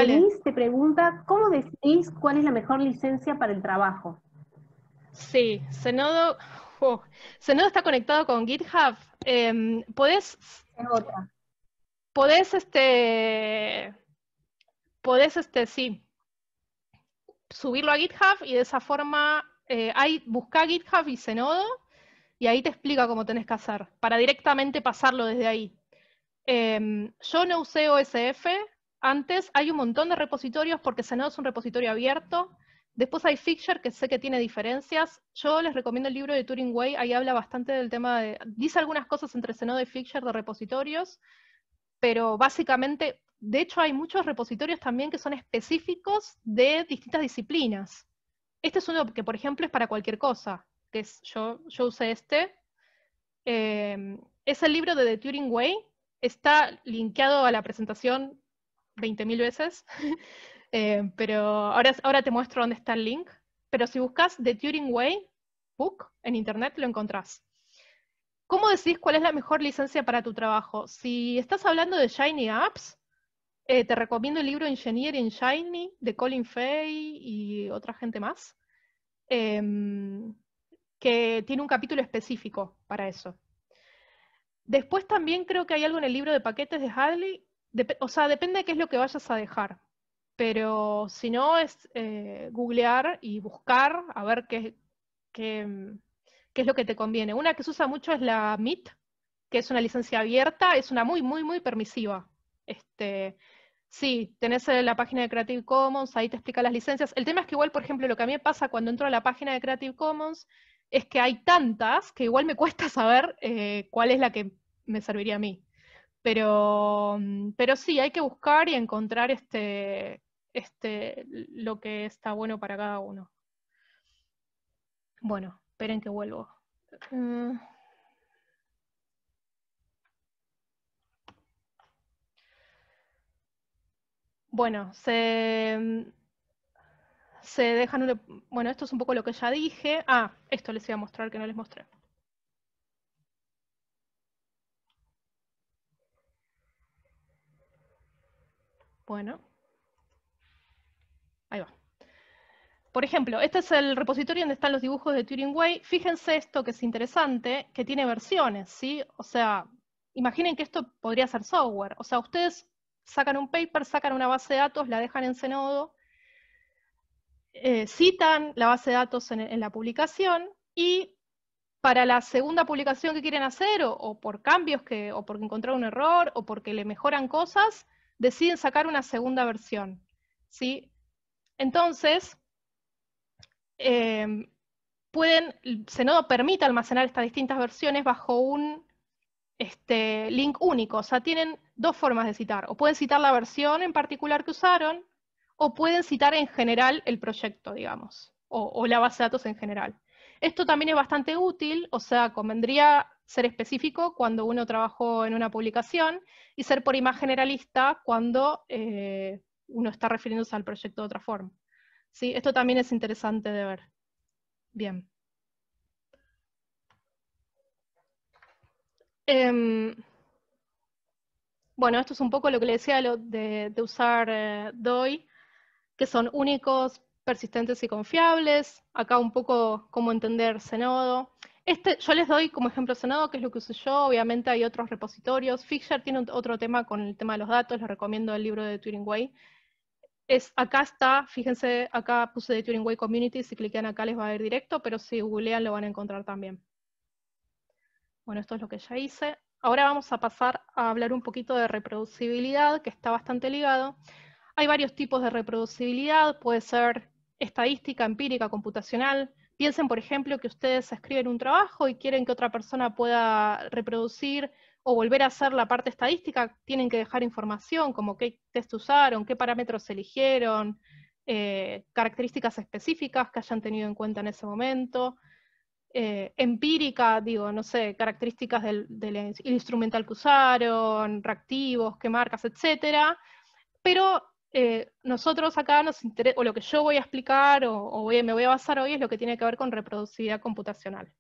te pregunta, ¿cómo decís cuál es la mejor licencia para el trabajo? Sí, Zenodo, está conectado con GitHub. Eh, podés... otra. Podés, este... Podés, este, sí. Subirlo a GitHub y de esa forma, eh, busca GitHub y Zenodo y ahí te explica cómo tenés que hacer, para directamente pasarlo desde ahí. Em, yo no usé OSF, antes hay un montón de repositorios porque Zenodo es un repositorio abierto. Después hay Fixture, que sé que tiene diferencias. Yo les recomiendo el libro de Turing Way, ahí habla bastante del tema de... Dice algunas cosas entre Zenodo y Fixture de repositorios, pero básicamente, de hecho hay muchos repositorios también que son específicos de distintas disciplinas. Este es uno que, por ejemplo, es para cualquier cosa, que yo, yo usé este. Eh, es el libro de The Turing Way, está linkeado a la presentación 20.000 veces, eh, pero ahora, ahora te muestro dónde está el link. Pero si buscas The Turing Way Book en Internet, lo encontrás. ¿Cómo decís cuál es la mejor licencia para tu trabajo? Si estás hablando de Shiny Apps, eh, te recomiendo el libro Engineering Shiny de Colin Fay y otra gente más, em, que tiene un capítulo específico para eso. Después también creo que hay algo en el libro de paquetes de Hadley o sea, depende de qué es lo que vayas a dejar. Pero si no, es eh, googlear y buscar a ver qué, qué, es lo que te conviene. Una que se usa mucho es la MIT, que es una licencia abierta, es una muy, muy, muy permisiva. Este, sí, tenés eh, la página de Creative Commons, ahí te explica las licencias. El tema es que igual, por ejemplo, lo que a mí me pasa cuando entro a la página de Creative Commons es que hay tantas que igual me cuesta saber eh, cuál es la que me serviría a mí. Mm, pero, sí, hay que buscar y encontrar este, este, lo que está bueno para cada uno. Bueno, esperen que vuelvo. Mm. Bueno, se, mm, se dejan. Bueno, esto es un poco lo que ya dije. Ah, esto les iba a mostrar que no les mostré. Bueno. Ahí va. Por ejemplo, este es el repositorio donde están los dibujos de Turing Way. Fíjense esto que es interesante, que tiene versiones, ¿sí? O sea, imaginen que esto podría ser software. O sea, ustedes sacan un paper, sacan una base de datos, la dejan en Zenodo, eh, citan la base de datos en, la publicación y para la segunda publicación que quieren hacer, o, por cambios que, o porque encontrar un error, o porque le mejoran cosas, deciden sacar una segunda versión. ¿sí? Entonces, eh, pueden, Zenodo permite almacenar estas distintas versiones bajo un este, link único, o sea, tienen dos formas de citar, o pueden citar la versión en particular que usaron, o pueden citar en general el proyecto, digamos, o, o la base de datos en general. Esto también es bastante útil, o sea, convendría ser específico cuando uno trabajó en una publicación y ser por imagen generalista cuando eh, uno está refiriéndose al proyecto de otra forma. ¿Sí? Esto también es interesante de ver. Bien. Em, bueno, esto es un poco lo que le decía de, de usar eh, DOI, que son únicos, persistentes y confiables. Acá un poco cómo entender senodo este, yo les doy como ejemplo senado que es lo que uso yo, obviamente hay otros repositorios. Fixer tiene otro tema con el tema de los datos, les recomiendo el libro de Turing Way. Es, acá está, fíjense, acá puse de Turing Way Community, si cliquean acá les va a ir directo, pero si googlean lo van a encontrar también. Bueno, esto es lo que ya hice. Ahora vamos a pasar a hablar un poquito de reproducibilidad, que está bastante ligado. Hay varios tipos de reproducibilidad, puede ser estadística, empírica, computacional, Piensen, por ejemplo, que ustedes escriben un trabajo y quieren que otra persona pueda reproducir o volver a hacer la parte estadística, tienen que dejar información como qué test usaron, qué parámetros eligieron, eh, características específicas que hayan tenido en cuenta en ese momento, eh, empírica, digo, no sé, características del, del, instrumental que usaron, reactivos, qué marcas, etcétera, pero eh, nosotros acá nos o lo que yo voy a explicar o, me voy a basar hoy es lo que tiene que ver con reproducibilidad computacional.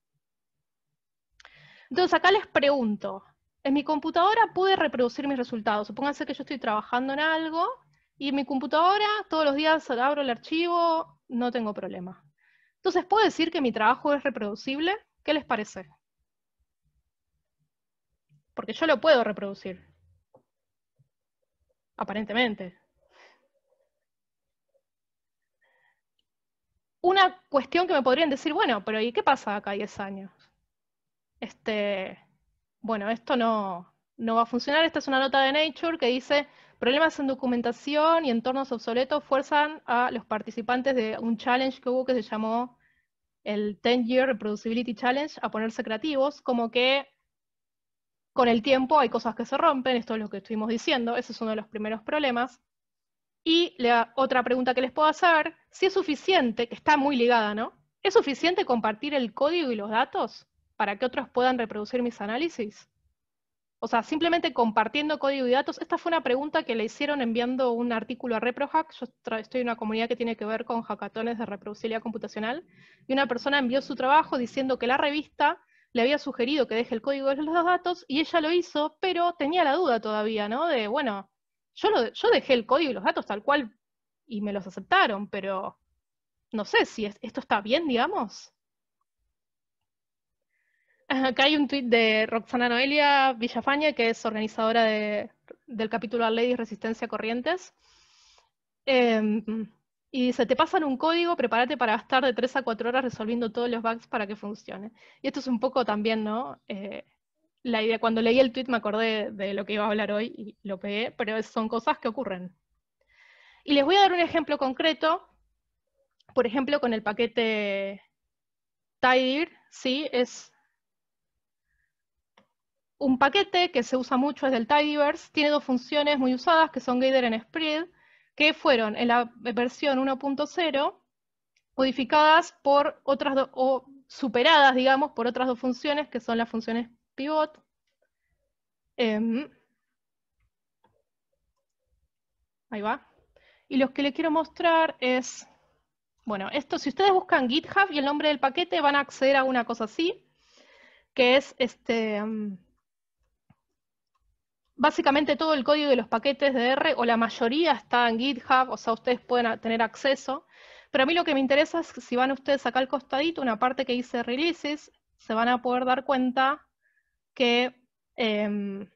Entonces acá les pregunto, en mi computadora pude reproducir mis resultados. Supónganse que yo estoy trabajando en algo y en mi computadora todos los días abro el archivo, no tengo problema. Entonces, ¿puedo decir que mi trabajo es reproducible? ¿Qué les parece? Porque yo lo puedo reproducir. Aparentemente. una cuestión que me podrían decir, bueno, pero ¿y qué pasa acá 10 años? Este, bueno, esto no, no va a funcionar. Esta es una nota de Nature que dice, problemas en documentación y entornos obsoletos fuerzan a los participantes de un challenge que hubo que se llamó el 10-Year Reproducibility Challenge a ponerse creativos, como que con el tiempo hay cosas que se rompen, esto es lo que estuvimos diciendo, ese es uno de los primeros problemas. Y la otra pregunta que les puedo hacer, si es suficiente, que está muy ligada, ¿no? ¿Es suficiente compartir el código y los datos para que otros puedan reproducir mis análisis? O sea, simplemente compartiendo código y datos. Esta fue una pregunta que le hicieron enviando un artículo a ReproHack. Yo estoy en una comunidad que tiene que ver con hackatones de reproducibilidad computacional. Y una persona envió su trabajo diciendo que la revista le había sugerido que deje el código de los datos y ella lo hizo, pero tenía la duda todavía, ¿no? De, bueno, yo, dejé el código y los datos tal cual y me los aceptaron, pero no sé si esto está bien, digamos. Ah, acá hay un tuit de Roxana Noelia Villafaña, que es organizadora del capítulo Ladies Resistencia Corrientes. Em, y dice, te pasan un código, prepárate para gastar de 3 a cuatro horas resolviendo todos los bugs para que funcione. Y esto es un poco también, ¿no? Eh, idea, cuando leí el tweet me acordé de lo que iba a hablar hoy y lo pegué, pero son cosas que ocurren. Y les voy a dar un ejemplo concreto, por ejemplo, con el paquete Tidir, sí, es un paquete que se usa mucho, es del Tidyverse, tiene dos funciones muy usadas, que son Gather en Spread, que fueron en la versión 1.0 modificadas por otras o superadas, digamos, por otras dos funciones, que son las funciones pivot. Em, ahí va. Y lo que les quiero mostrar es, bueno, esto, si ustedes buscan GitHub y el nombre del paquete, van a acceder a una cosa así, que es este, em, básicamente todo el código de los paquetes de R, o la mayoría está en GitHub, o sea, ustedes pueden tener acceso. Pero a mí lo que me interesa es si van ustedes acá al costadito, una parte que dice releases, se van a poder dar cuenta que em,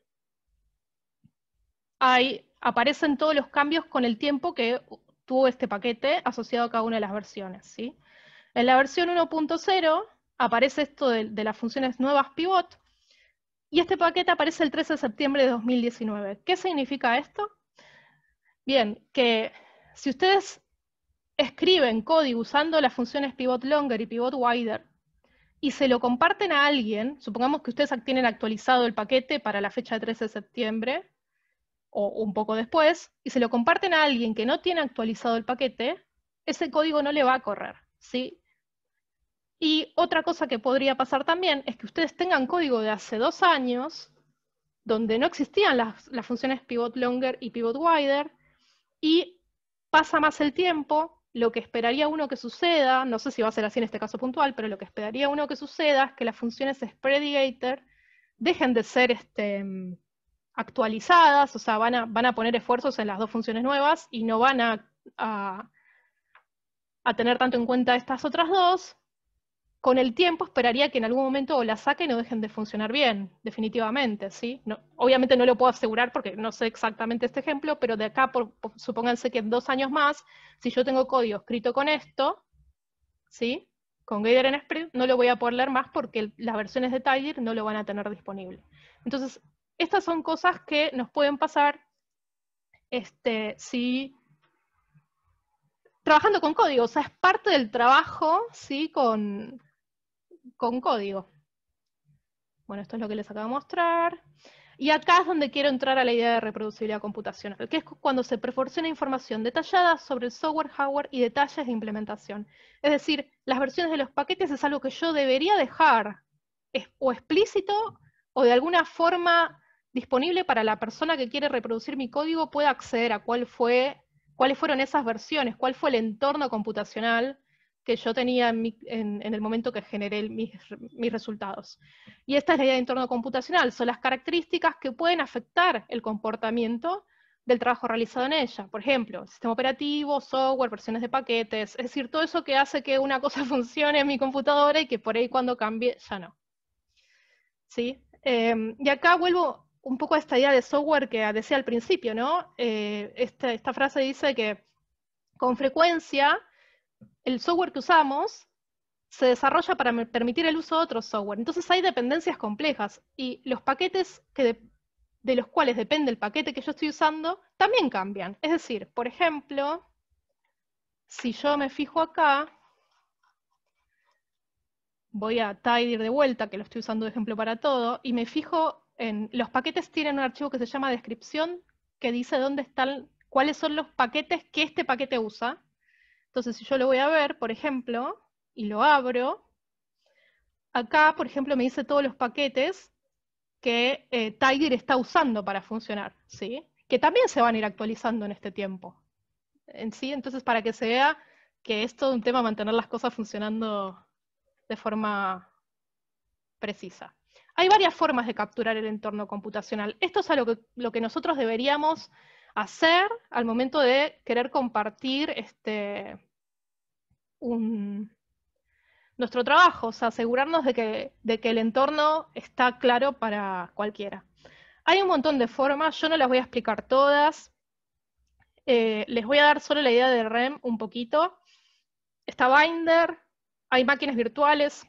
aparecen todos los cambios con el tiempo que tuvo este paquete asociado a cada una de las versiones. ¿sí? En la versión 1.0 aparece esto de, de, las funciones nuevas pivot, y este paquete aparece el 13 de septiembre de 2019. ¿Qué significa esto? Bien, que si ustedes escriben código usando las funciones pivot longer y pivot wider, y se lo comparten a alguien, supongamos que ustedes tienen actualizado el paquete para la fecha de 13 de septiembre o un poco después, y se lo comparten a alguien que no tiene actualizado el paquete, ese código no le va a correr, ¿sí? Y otra cosa que podría pasar también es que ustedes tengan código de hace dos años, donde no existían las, las funciones pivot longer y pivot wider, y pasa más el tiempo, lo que esperaría uno que suceda, no sé si va a ser así en este caso puntual, pero lo que esperaría uno que suceda es que las funciones spreadigator dejen de ser este, actualizadas, o sea, van a, poner esfuerzos en las dos funciones nuevas y no van a tener tanto en cuenta estas otras dos, con el tiempo esperaría que en algún momento o la saquen no dejen de funcionar bien, definitivamente, ¿sí? obviamente no lo puedo asegurar porque no sé exactamente este ejemplo, pero de acá, por, supónganse que en dos años más, si yo tengo código escrito con esto, ¿sí? Con Gator en Spring, no lo voy a poder leer más porque las versiones de Tiger no lo van a tener disponible. Entonces, estas son cosas que nos pueden pasar este, si trabajando con código, o sea, es parte del trabajo, ¿sí? Con, con código. Bueno, esto es lo que les acabo de mostrar. Y acá es donde quiero entrar a la idea de reproducibilidad computacional, que es cuando se proporciona información detallada sobre el software, hardware y detalles de implementación. Es decir, las versiones de los paquetes es algo que yo debería dejar o explícito o de alguna forma disponible para la persona que quiere reproducir mi código pueda acceder a cuál fue, cuáles fueron esas versiones, cuál fue el entorno computacional que yo tenía en, el momento que generé mis, resultados. Y esta es la idea de entorno computacional, son las características que pueden afectar el comportamiento del trabajo realizado en ella. Por ejemplo, sistema operativo, software, versiones de paquetes, es decir, todo eso que hace que una cosa funcione en mi computadora y que por ahí cuando cambie ya no. ¿Sí? Em, y acá vuelvo un poco a esta idea de software que decía al principio, ¿no? Eh, esta, esta frase dice que con frecuencia el software que usamos se desarrolla para permitir el uso de otro software. Entonces hay dependencias complejas y los paquetes de, los cuales depende el paquete que yo estoy usando también cambian. Es decir, por ejemplo, si yo me fijo acá, voy a tidir de vuelta, que lo estoy usando de ejemplo para todo, y me fijo en los paquetes tienen un archivo que se llama descripción que dice dónde están, cuáles son los paquetes que este paquete usa entonces, si yo lo voy a ver, por ejemplo, y lo abro, acá, por ejemplo, me dice todos los paquetes que eh, Tiger está usando para funcionar, ¿sí? Que también se van a ir actualizando en este tiempo. En sí, entonces, para que se vea que es todo un tema mantener las cosas funcionando de forma precisa. Hay varias formas de capturar el entorno computacional. Esto es a lo que nosotros deberíamos hacer al momento de querer compartir este, nuestro trabajo, o sea, asegurarnos de que, el entorno está claro para cualquiera. Hay un montón de formas, yo no las voy a explicar todas, eh, les voy a dar solo la idea de REM un poquito. Está Binder, hay máquinas virtuales,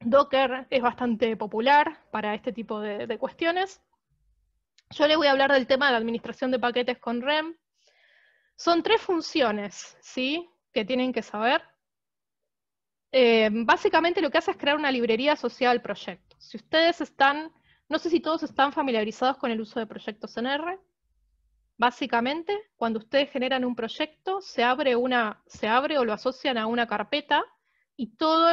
Docker es bastante popular para este tipo de cuestiones. Yo les voy a hablar del tema de la administración de paquetes con REM. Son tres funciones, ¿sí? Que tienen que saber. Eh, básicamente lo que hace es crear una librería asociada al proyecto. Si ustedes están, no sé si todos están familiarizados con el uso de proyectos en R. E básicamente, cuando ustedes generan un proyecto, se abre, una, se abre o lo asocian a una carpeta y todo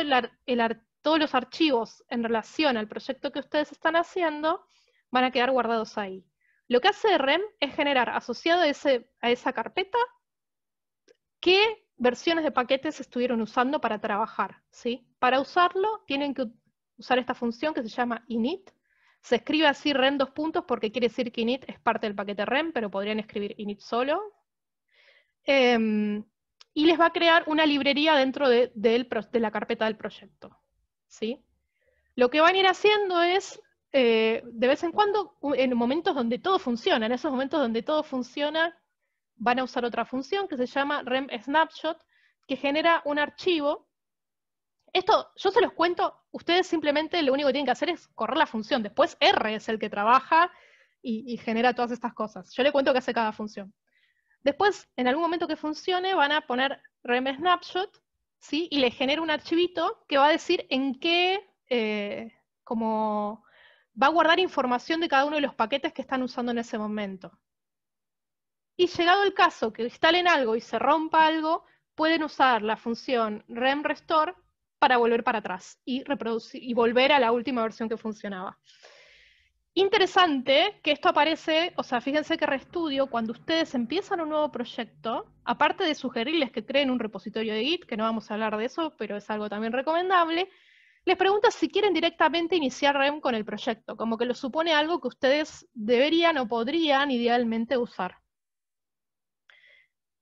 todos los archivos en relación al proyecto que ustedes están haciendo van a quedar guardados ahí. Lo que hace REM es generar asociado a, esa carpeta qué versiones de paquetes estuvieron usando para trabajar. ¿sí? Para usarlo tienen que usar esta función que se llama init. Se escribe así REM dos puntos porque quiere decir que init es parte del paquete REM, pero podrían escribir init solo. Em, y les va a crear una librería dentro de, de la carpeta del proyecto. ¿sí? Lo que van a ir haciendo es eh, de vez en cuando, en momentos donde todo funciona, en esos momentos donde todo funciona, van a usar otra función que se llama REM Snapshot, que genera un archivo. Esto yo se los cuento, ustedes simplemente lo único que tienen que hacer es correr la función. Después R es el que trabaja y, genera todas estas cosas. Yo le cuento qué hace cada función. Después, en algún momento que funcione, van a poner rem snapshot, ¿sí? Y le genera un archivito que va a decir en qué, eh, como va a guardar información de cada uno de los paquetes que están usando en ese momento. Y llegado el caso que instalen algo y se rompa algo, pueden usar la función rem restore para volver para atrás y, y volver a la última versión que funcionaba. Interesante que esto aparece, o sea, fíjense que Restudio, cuando ustedes empiezan un nuevo proyecto, aparte de sugerirles que creen un repositorio de Git, que no vamos a hablar de eso, pero es algo también recomendable, les pregunta si quieren directamente iniciar REM con el proyecto, como que lo supone algo que ustedes deberían o podrían idealmente usar.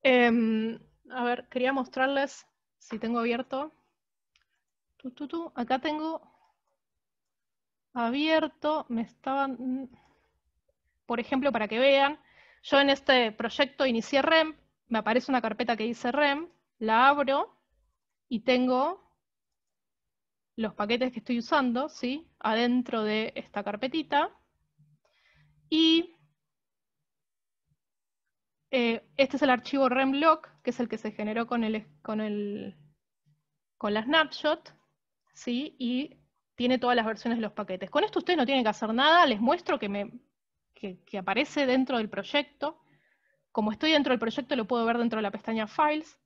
Em, a ver, quería mostrarles si tengo abierto. Tú, Acá tengo abierto, me estaban, por ejemplo, para que vean, yo en este proyecto inicié REM, me aparece una carpeta que dice REM, la abro y tengo los paquetes que estoy usando, ¿sí? Adentro de esta carpetita. Y eh, este es el archivo remlock que es el que se generó con, el, con, con la snapshot, ¿sí? Y tiene todas las versiones de los paquetes. Con esto ustedes no tienen que hacer nada, les muestro que, me, que, aparece dentro del proyecto. Como estoy dentro del proyecto, lo puedo ver dentro de la pestaña Files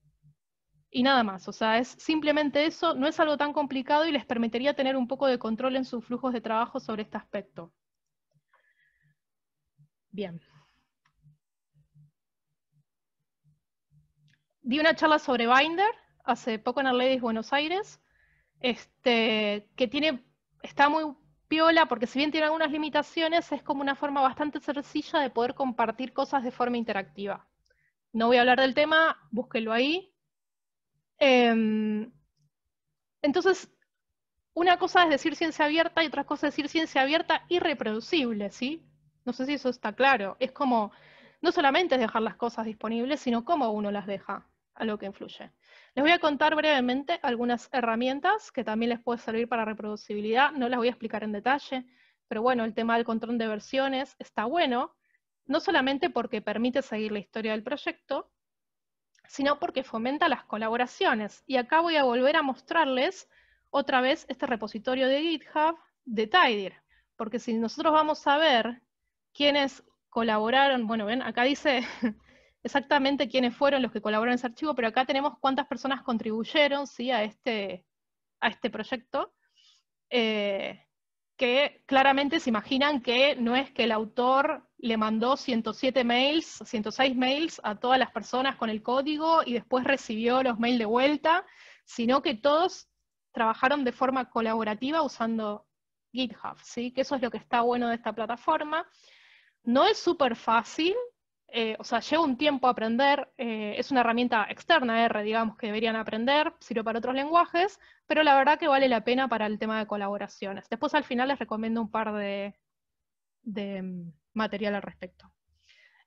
y nada más. O sea, es simplemente eso, no es algo tan complicado y les permitiría tener un poco de control en sus flujos de trabajo sobre este aspecto. Bien. Di una charla sobre Binder hace poco en de Buenos Aires, este, que tiene, está muy piola porque si bien tiene algunas limitaciones, es como una forma bastante sencilla de poder compartir cosas de forma interactiva. No voy a hablar del tema, búsquenlo ahí, Em, entonces, una cosa es decir ciencia abierta y otra cosa es decir ciencia abierta y reproducible, ¿sí? No sé si eso está claro. Es como, no solamente es dejar las cosas disponibles, sino cómo uno las deja, a lo que influye. Les voy a contar brevemente algunas herramientas que también les puede servir para reproducibilidad. No las voy a explicar en detalle, pero bueno, el tema del control de versiones está bueno, no solamente porque permite seguir la historia del proyecto, sino porque fomenta las colaboraciones. Y acá voy a volver a mostrarles otra vez este repositorio de GitHub de Tidir, porque si nosotros vamos a ver quiénes colaboraron, bueno, ven, acá dice exactamente quiénes fueron los que colaboraron en ese archivo, pero acá tenemos cuántas personas contribuyeron ¿sí? a, este, a este proyecto. Eh, que claramente se imaginan que no es que el autor le mandó 107 mails, 106 mails a todas las personas con el código y después recibió los mails de vuelta, sino que todos trabajaron de forma colaborativa usando GitHub, ¿sí? Que eso es lo que está bueno de esta plataforma. No es súper fácil, eh, o sea, lleva un tiempo aprender, eh, es una herramienta externa R, digamos, que deberían aprender, sirve para otros lenguajes, pero la verdad que vale la pena para el tema de colaboraciones. Después al final les recomiendo un par de, mm, material al respecto.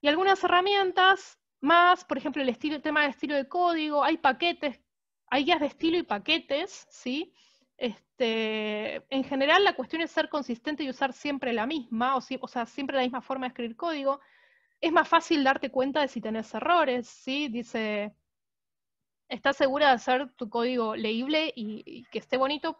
Y algunas herramientas más, por ejemplo, el, tema de estilo de código, hay paquetes, hay guías de estilo y paquetes, ¿sí? Este, en general la cuestión es ser consistente y usar siempre la misma, o sea, siempre la misma forma de escribir código es más fácil darte cuenta de si tenés errores, ¿sí? Dice, ¿estás segura de hacer tu código leíble y, que esté bonito?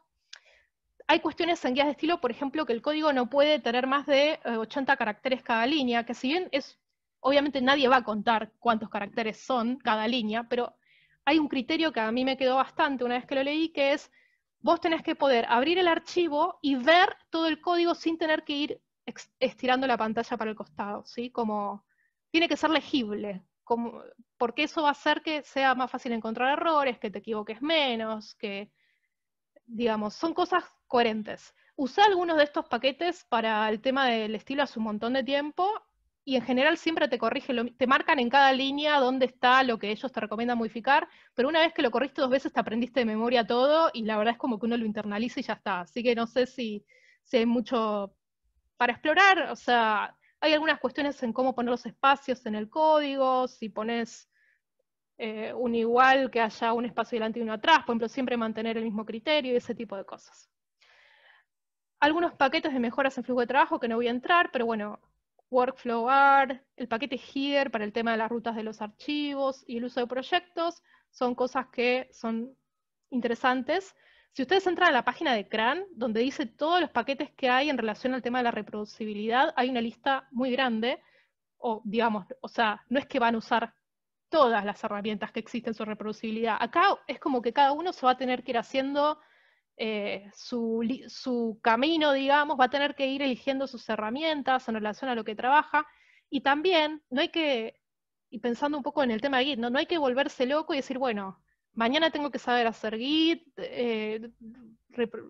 Hay cuestiones en guías de estilo, por ejemplo, que el código no puede tener más de 80 eh, caracteres cada línea, que si bien es, obviamente nadie va a contar cuántos caracteres son cada línea, pero hay un criterio que a mí me quedó bastante una vez que lo leí, que es, vos tenés que poder abrir el archivo y ver todo el código sin tener que ir estirando la pantalla para el costado, ¿sí? Como tiene que ser legible, como, porque eso va a hacer que sea más fácil encontrar errores, que te equivoques menos, que, digamos, son cosas coherentes. Usé algunos de estos paquetes para el tema del estilo hace un montón de tiempo y en general siempre te corrige, te marcan en cada línea dónde está lo que ellos te recomiendan modificar, pero una vez que lo corriste dos veces te aprendiste de memoria todo y la verdad es como que uno lo internaliza y ya está. Así que no sé si, si hay mucho para explorar, o sea, hay algunas cuestiones en cómo poner los espacios en el código, si pones eh, un igual que haya un espacio delante y uno atrás, por ejemplo, siempre mantener el mismo criterio y ese tipo de cosas. Algunos paquetes de mejoras en flujo de trabajo que no voy a entrar, pero bueno, Workflow art, el paquete Header para el tema de las rutas de los archivos y el uso de proyectos, son cosas que son interesantes si ustedes entran a la página de CRAN, donde dice todos los paquetes que hay en relación al tema de la reproducibilidad, hay una lista muy grande, o digamos, o sea, no es que van a usar todas las herramientas que existen su reproducibilidad. Acá es como que cada uno se va a tener que ir haciendo eh, su, camino, digamos, va a tener que ir eligiendo sus herramientas en relación a lo que trabaja. Y también no hay que, y pensando un poco en el tema de Git, no hay que volverse loco y decir, bueno, mañana tengo que saber hacer Git, eh,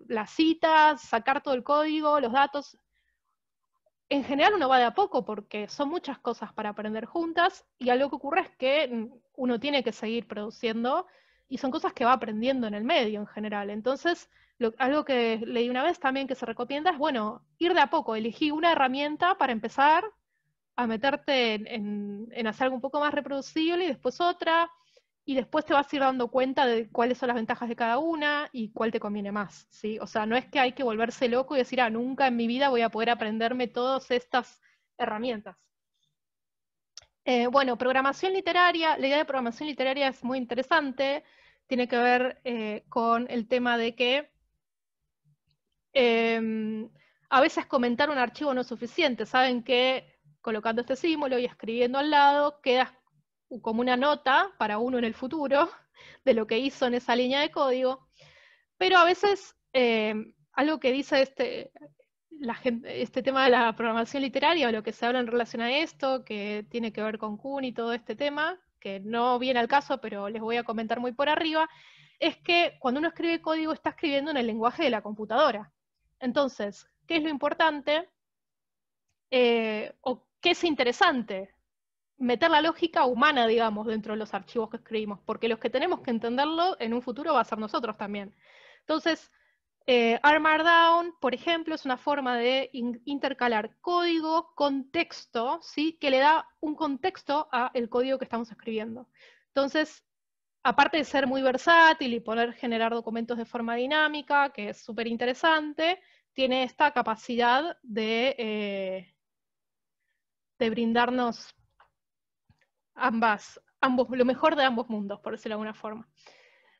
las citas, sacar todo el código, los datos. En general uno va de a poco porque son muchas cosas para aprender juntas y algo que ocurre es que mm, uno tiene que seguir produciendo y son cosas que va aprendiendo en el medio en general. Entonces, algo que leí una vez también que se recomienda es, bueno, ir de a poco, elegí una herramienta para empezar a meterte en hacer algo un poco más reproducible y después otra y después te vas a ir dando cuenta de cuáles son las ventajas de cada una y cuál te conviene más, ¿sí? O sea, no es que hay que volverse loco y decir, ah, nunca en mi vida voy a poder aprenderme todas estas herramientas. Eh, bueno, programación literaria, la idea de programación literaria es muy interesante, tiene que ver eh, con el tema de que em, a veces comentar un archivo no es suficiente, saben que colocando este símbolo y escribiendo al lado, quedas como una nota para uno en el futuro de lo que hizo en esa línea de código, pero a veces eh, algo que dice este, este tema de la programación literaria o lo que se habla en relación a esto, que tiene que ver con Kuhn y todo este tema, que no viene al caso, pero les voy a comentar muy por arriba, es que cuando uno escribe código está escribiendo en el lenguaje de la computadora. Entonces, ¿qué es lo importante? Eh, ¿O qué es interesante meter la lógica humana, digamos, dentro de los archivos que escribimos, porque los que tenemos que entenderlo en un futuro va a ser nosotros también. Entonces, eh, por ejemplo, es una forma de intercalar código con texto, ¿sí? que le da un contexto al código que estamos escribiendo. Entonces, aparte de ser muy versátil y poder generar documentos de forma dinámica, que es súper interesante, tiene esta capacidad de, eh, de brindarnos ambas, ambos, lo mejor de ambos mundos, por decirlo de alguna forma.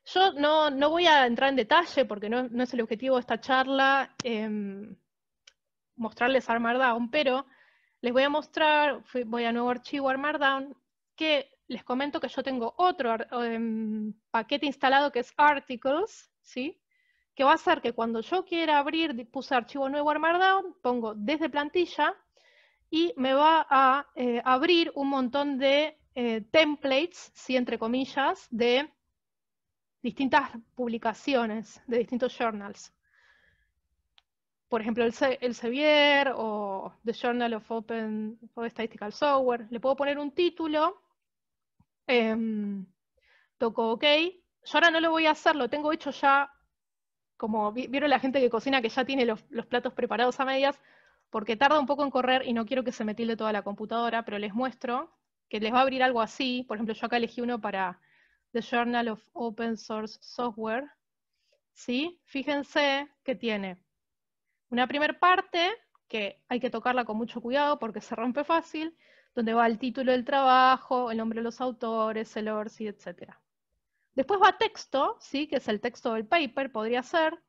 Yo no, voy a entrar en detalle porque no, es el objetivo de esta charla em, mostrarles Armardown, pero les voy a mostrar, voy a nuevo archivo Armardown, que les comento que yo tengo otro em, paquete instalado que es Articles, ¿sí? que va a hacer que cuando yo quiera abrir, puse archivo nuevo Armardown, pongo desde plantilla y me va a eh, abrir un montón de eh, templates, ¿sí? entre comillas, de distintas publicaciones, de distintos journals. Por ejemplo, el, Sevier o The Journal of Open Statistical Software. Le puedo poner un título, em, toco OK. Yo ahora no lo voy a hacer, lo tengo hecho ya, como vieron la gente que cocina que ya tiene los, los platos preparados a medias, porque tarda un poco en correr y no quiero que se me tilde toda la computadora, pero les muestro que les va a abrir algo así. Por ejemplo, yo acá elegí uno para The Journal of Open Source Software. ¿Sí? Fíjense que tiene una primer parte que hay que tocarla con mucho cuidado porque se rompe fácil, donde va el título del trabajo, el nombre de los autores, el orsi, etc. Después va texto, ¿sí? que es el texto del paper, podría ser.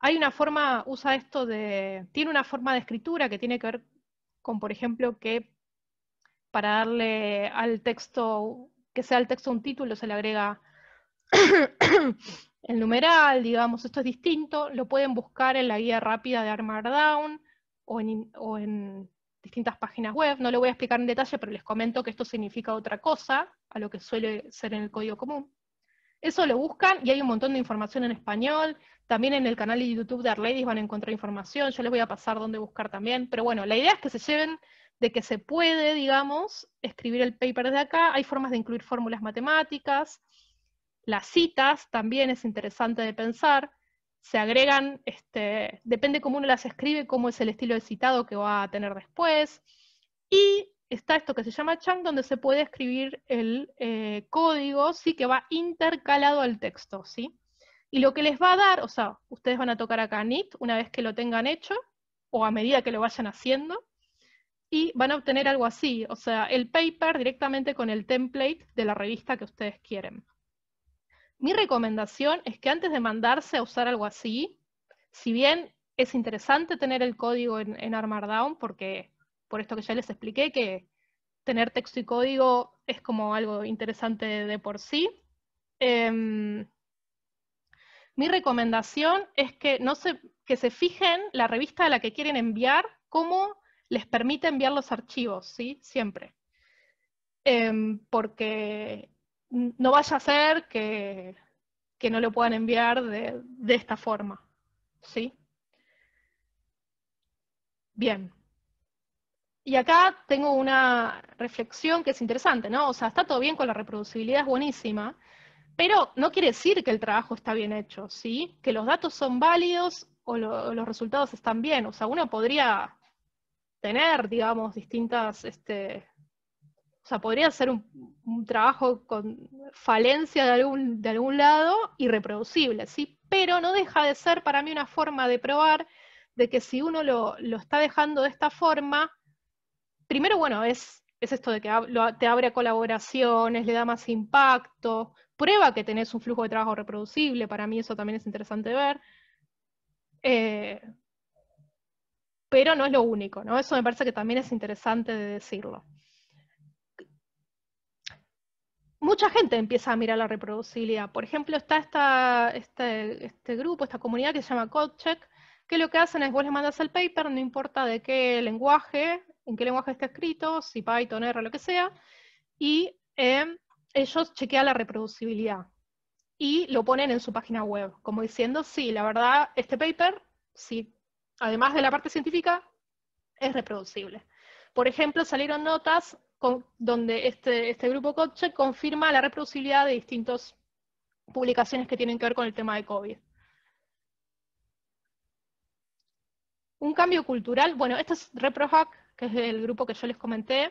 Hay una forma, usa esto de, tiene una forma de escritura que tiene que ver con, por ejemplo, que para darle al texto, que sea el texto un título, se le agrega el numeral, digamos, esto es distinto, lo pueden buscar en la guía rápida de Armored Down o en, distintas páginas web, no lo voy a explicar en detalle, pero les comento que esto significa otra cosa a lo que suele ser en el código común. Eso lo buscan y hay un montón de información en español. También en el canal de YouTube de ladies van a encontrar información. Yo les voy a pasar dónde buscar también. Pero bueno, la idea es que se lleven de que se puede, digamos, escribir el paper de acá, hay formas de incluir fórmulas matemáticas, las citas también es interesante de pensar, se agregan, este, depende cómo uno las escribe, cómo es el estilo de citado que va a tener después, y está esto que se llama chunk, donde se puede escribir el eh, código, sí, que va intercalado al texto, ¿sí? Y lo que les va a dar, o sea, ustedes van a tocar acá NIT una vez que lo tengan hecho, o a medida que lo vayan haciendo, y van a obtener algo así, o sea, el paper directamente con el template de la revista que ustedes quieren. Mi recomendación es que antes de mandarse a usar algo así, si bien es interesante tener el código en, en Armardown, porque por esto que ya les expliqué, que tener texto y código es como algo interesante de, por sí. Em, mi recomendación es que, no se, que se fijen la revista a la que quieren enviar, cómo les permite enviar los archivos, ¿sí? Siempre. Em, porque no vaya a ser que, no lo puedan enviar de, esta forma, ¿sí? Bien. Y acá tengo una reflexión que es interesante, ¿no? O sea, está todo bien con la reproducibilidad, es buenísima, pero no quiere decir que el trabajo está bien hecho, ¿sí? Que los datos son válidos o, los resultados están bien. O sea, uno podría tener, digamos, distintas, este, o sea, podría ser un, trabajo con falencia de algún, de algún lado y reproducible, ¿sí? Pero no deja de ser para mí una forma de probar de que si uno lo, está dejando de esta forma, primero, bueno, es, es esto de que te abre a colaboraciones, le da más impacto, prueba que tenés un flujo de trabajo reproducible, para mí eso también es interesante ver. Eh, pero no es lo único, ¿no? Eso me parece que también es interesante de decirlo. Mucha gente empieza a mirar la reproducibilidad. Por ejemplo, está este, este, grupo, esta comunidad que se llama CodeCheck, que lo que hacen es vos les mandas el paper, no importa de qué lenguaje, en qué lenguaje está escrito, si Python, R, lo que sea, y em, ellos chequean la reproducibilidad y lo ponen en su página web, como diciendo, sí, la verdad, este paper, sí además de la parte científica, es reproducible. Por ejemplo, salieron notas donde este, este grupo Coche confirma la reproducibilidad de distintas publicaciones que tienen que ver con el tema de COVID. Un cambio cultural, bueno, este es ReproHack, que es el grupo que yo les comenté,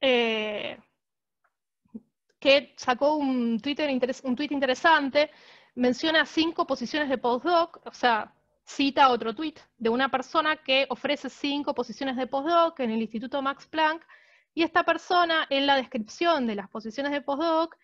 eh, que sacó un, Twitter un tweet interesante, menciona cinco posiciones de postdoc, o sea, cita otro tuit de una persona que ofrece cinco posiciones de postdoc en el Instituto Max Planck, y esta persona en la descripción de las posiciones de postdoc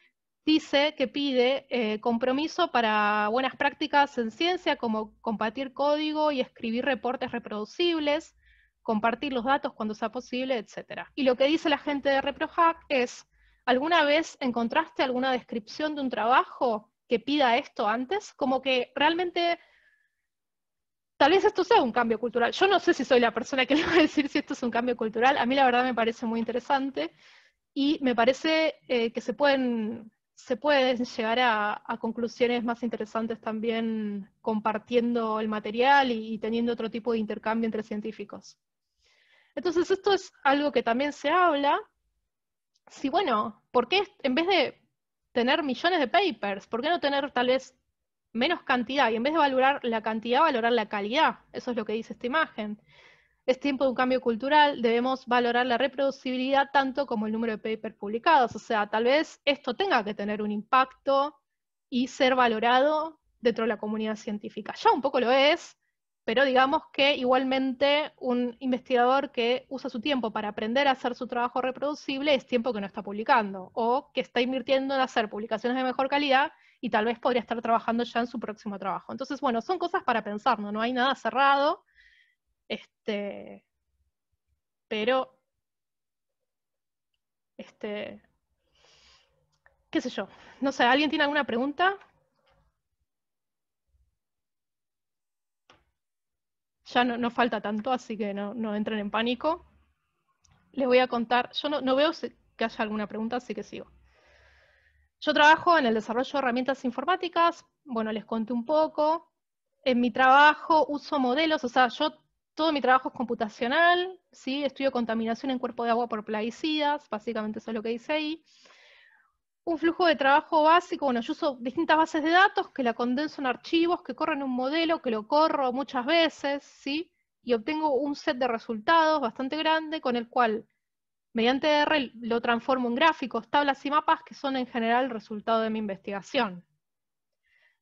dice que pide eh, compromiso para buenas prácticas en ciencia, como compartir código y escribir reportes reproducibles, compartir los datos cuando sea posible, etc. Y lo que dice la gente de ReproHack es, ¿alguna vez encontraste alguna descripción de un trabajo que pida esto antes? Como que realmente Tal vez esto sea un cambio cultural. Yo no sé si soy la persona que le va a decir si esto es un cambio cultural. A mí la verdad me parece muy interesante y me parece eh, que se pueden, se pueden llegar a, conclusiones más interesantes también compartiendo el material y, teniendo otro tipo de intercambio entre científicos. Entonces esto es algo que también se habla. Si bueno, ¿por qué en vez de tener millones de papers, por qué no tener tal vez menos cantidad y en vez de valorar la cantidad, valorar la calidad. Eso es lo que dice esta imagen. Es tiempo de un cambio cultural, debemos valorar la reproducibilidad tanto como el número de papers publicados. O sea, tal vez esto tenga que tener un impacto y ser valorado dentro de la comunidad científica. Ya un poco lo es, pero digamos que igualmente un investigador que usa su tiempo para aprender a hacer su trabajo reproducible es tiempo que no está publicando o que está invirtiendo en hacer publicaciones de mejor calidad y tal vez podría estar trabajando ya en su próximo trabajo. Entonces, bueno, son cosas para pensar, ¿no? No hay nada cerrado. Este, pero, este, qué sé yo, no sé, ¿alguien tiene alguna pregunta? Ya no, falta tanto, así que no, no, entren en pánico. Les voy a contar, yo no, no veo que haya alguna pregunta, así que sigo. Yo trabajo en el desarrollo de herramientas informáticas, bueno, les conté un poco. En mi trabajo uso modelos, o sea, yo todo mi trabajo es computacional, ¿sí? estudio contaminación en cuerpo de agua por plaguicidas, básicamente eso es lo que hice ahí. Un flujo de trabajo básico, bueno, yo uso distintas bases de datos que la condenso en archivos, que corren un modelo, que lo corro muchas veces, ¿sí? y obtengo un set de resultados bastante grande con el cual Mediante R lo transformo en gráficos, tablas y mapas que son en general el resultado de mi investigación.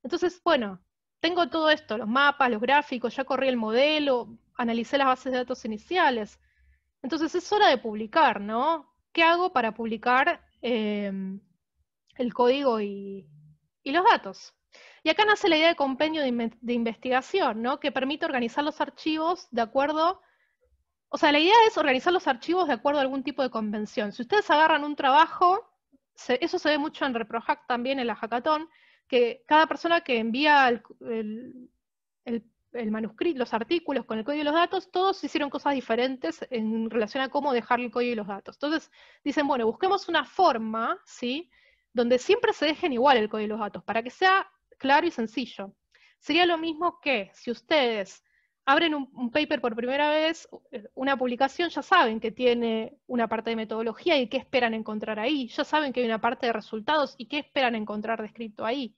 Entonces, bueno, tengo todo esto, los mapas, los gráficos, ya corrí el modelo, analicé las bases de datos iniciales. Entonces es hora de publicar, ¿no? ¿Qué hago para publicar em, el código y, los datos? Y acá nace la idea de compendio de, de investigación, ¿no? Que permite organizar los archivos de acuerdo a o sea, la idea es organizar los archivos de acuerdo a algún tipo de convención. Si ustedes agarran un trabajo, eso se ve mucho en ReproHack también, en la hackathon, que cada persona que envía el, manuscrito, los artículos con el código y los datos, todos hicieron cosas diferentes en relación a cómo dejar el código y los datos. Entonces, dicen, bueno, busquemos una forma, ¿sí? Donde siempre se dejen igual el código y los datos, para que sea claro y sencillo. Sería lo mismo que si ustedes abren un, paper por primera vez, eh, una publicación, ya saben que tiene una parte de metodología y qué esperan encontrar ahí, ya saben que hay una parte de resultados y qué esperan encontrar descrito ahí.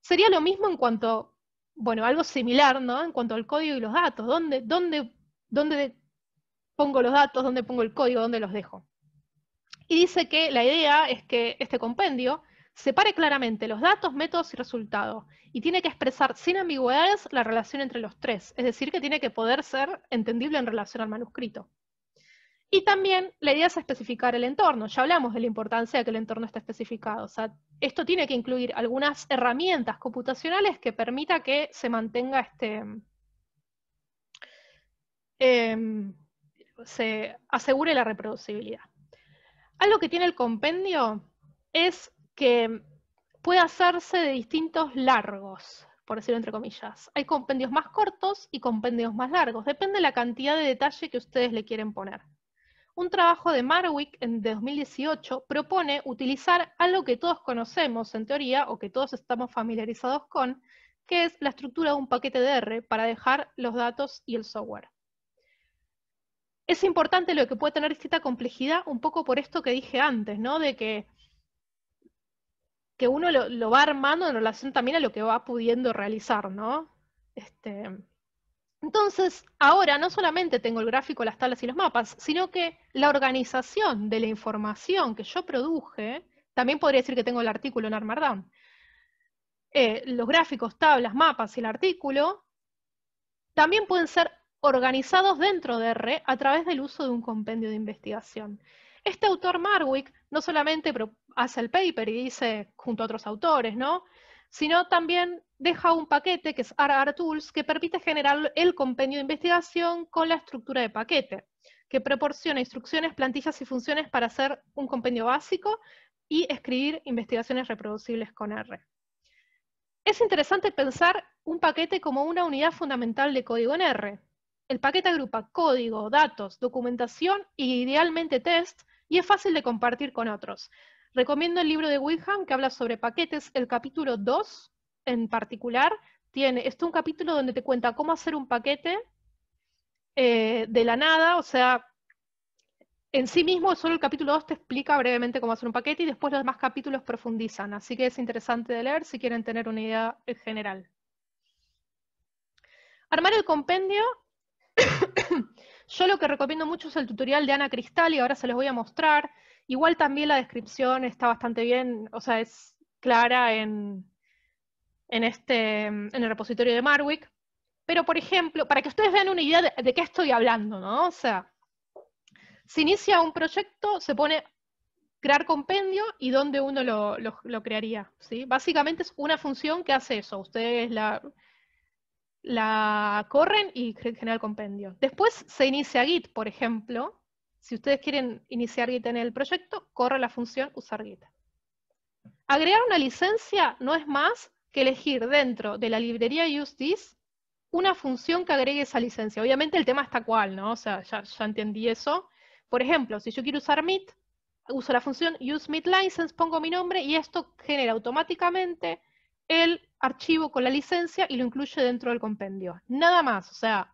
Sería lo mismo en cuanto, bueno, algo similar, ¿no? En cuanto al código y los datos, dónde pongo los datos, dónde pongo el código, dónde los dejo? Y dice que la idea es que este compendio Separe claramente los datos, métodos y resultados. Y tiene que expresar sin ambigüedades la relación entre los tres. Es decir, que tiene que poder ser entendible en relación al manuscrito. Y también la idea es especificar el entorno. Ya hablamos de la importancia de que el entorno esté especificado. sea, esto tiene que incluir algunas herramientas computacionales que permita que se mantenga este... Em, se asegure la reproducibilidad. Algo que tiene el compendio es que puede hacerse de distintos largos, por decirlo entre comillas. Hay compendios más cortos y compendios más largos, depende de la cantidad de detalle que ustedes le quieren poner. Un trabajo de Marwick en 2018 propone utilizar algo que todos conocemos en teoría o que todos estamos familiarizados con, que es la estructura de un paquete de R para dejar los datos y el software. Es importante lo que puede tener cierta complejidad un poco por esto que dije antes, ¿no? De que que uno lo, va armando en relación también a lo que va pudiendo realizar, ¿no? Este, entonces, ahora no solamente tengo el gráfico, las tablas y los mapas, sino que la organización de la información que yo produje, también podría decir que tengo el artículo en Armardown. Eh, los gráficos, tablas, mapas y el artículo también pueden ser organizados dentro de R a través del uso de un compendio de investigación. Este autor Marwick no solamente hace el paper y dice junto a otros autores, ¿no? sino también deja un paquete que es RR Tools que permite generar el compendio de investigación con la estructura de paquete, que proporciona instrucciones, plantillas y funciones para hacer un compendio básico y escribir investigaciones reproducibles con R. Es interesante pensar un paquete como una unidad fundamental de código en R. El paquete agrupa código, datos, documentación y idealmente test y es fácil de compartir con otros. Recomiendo el libro de Wilhelm que habla sobre paquetes. El capítulo 2 en particular tiene, este un capítulo donde te cuenta cómo hacer un paquete eh, de la nada, o sea, en sí mismo solo el capítulo 2 te explica brevemente cómo hacer un paquete y después los demás capítulos profundizan, así que es interesante de leer si quieren tener una idea general. Armar el compendio yo lo que recomiendo mucho es el tutorial de Ana Cristal y ahora se los voy a mostrar. Igual también la descripción está bastante bien, o sea, es clara en, en, este, en el repositorio de Marwick. Pero, por ejemplo, para que ustedes vean una idea de, qué estoy hablando, ¿no? O sea, se inicia un proyecto, se pone crear compendio y dónde uno lo, crearía. ¿sí? Básicamente es una función que hace eso. Ustedes la, la corren y genera el compendio. Después se inicia Git, por ejemplo. Si ustedes quieren iniciar Git en el proyecto, corre la función usar Git. Agregar una licencia no es más que elegir dentro de la librería This una función que agregue esa licencia. Obviamente el tema está cual, ¿no? O sea, ya, entendí eso. Por ejemplo, si yo quiero usar Meet, uso la función Use License, pongo mi nombre y esto genera automáticamente el archivo con la licencia y lo incluye dentro del compendio. Nada más, o sea,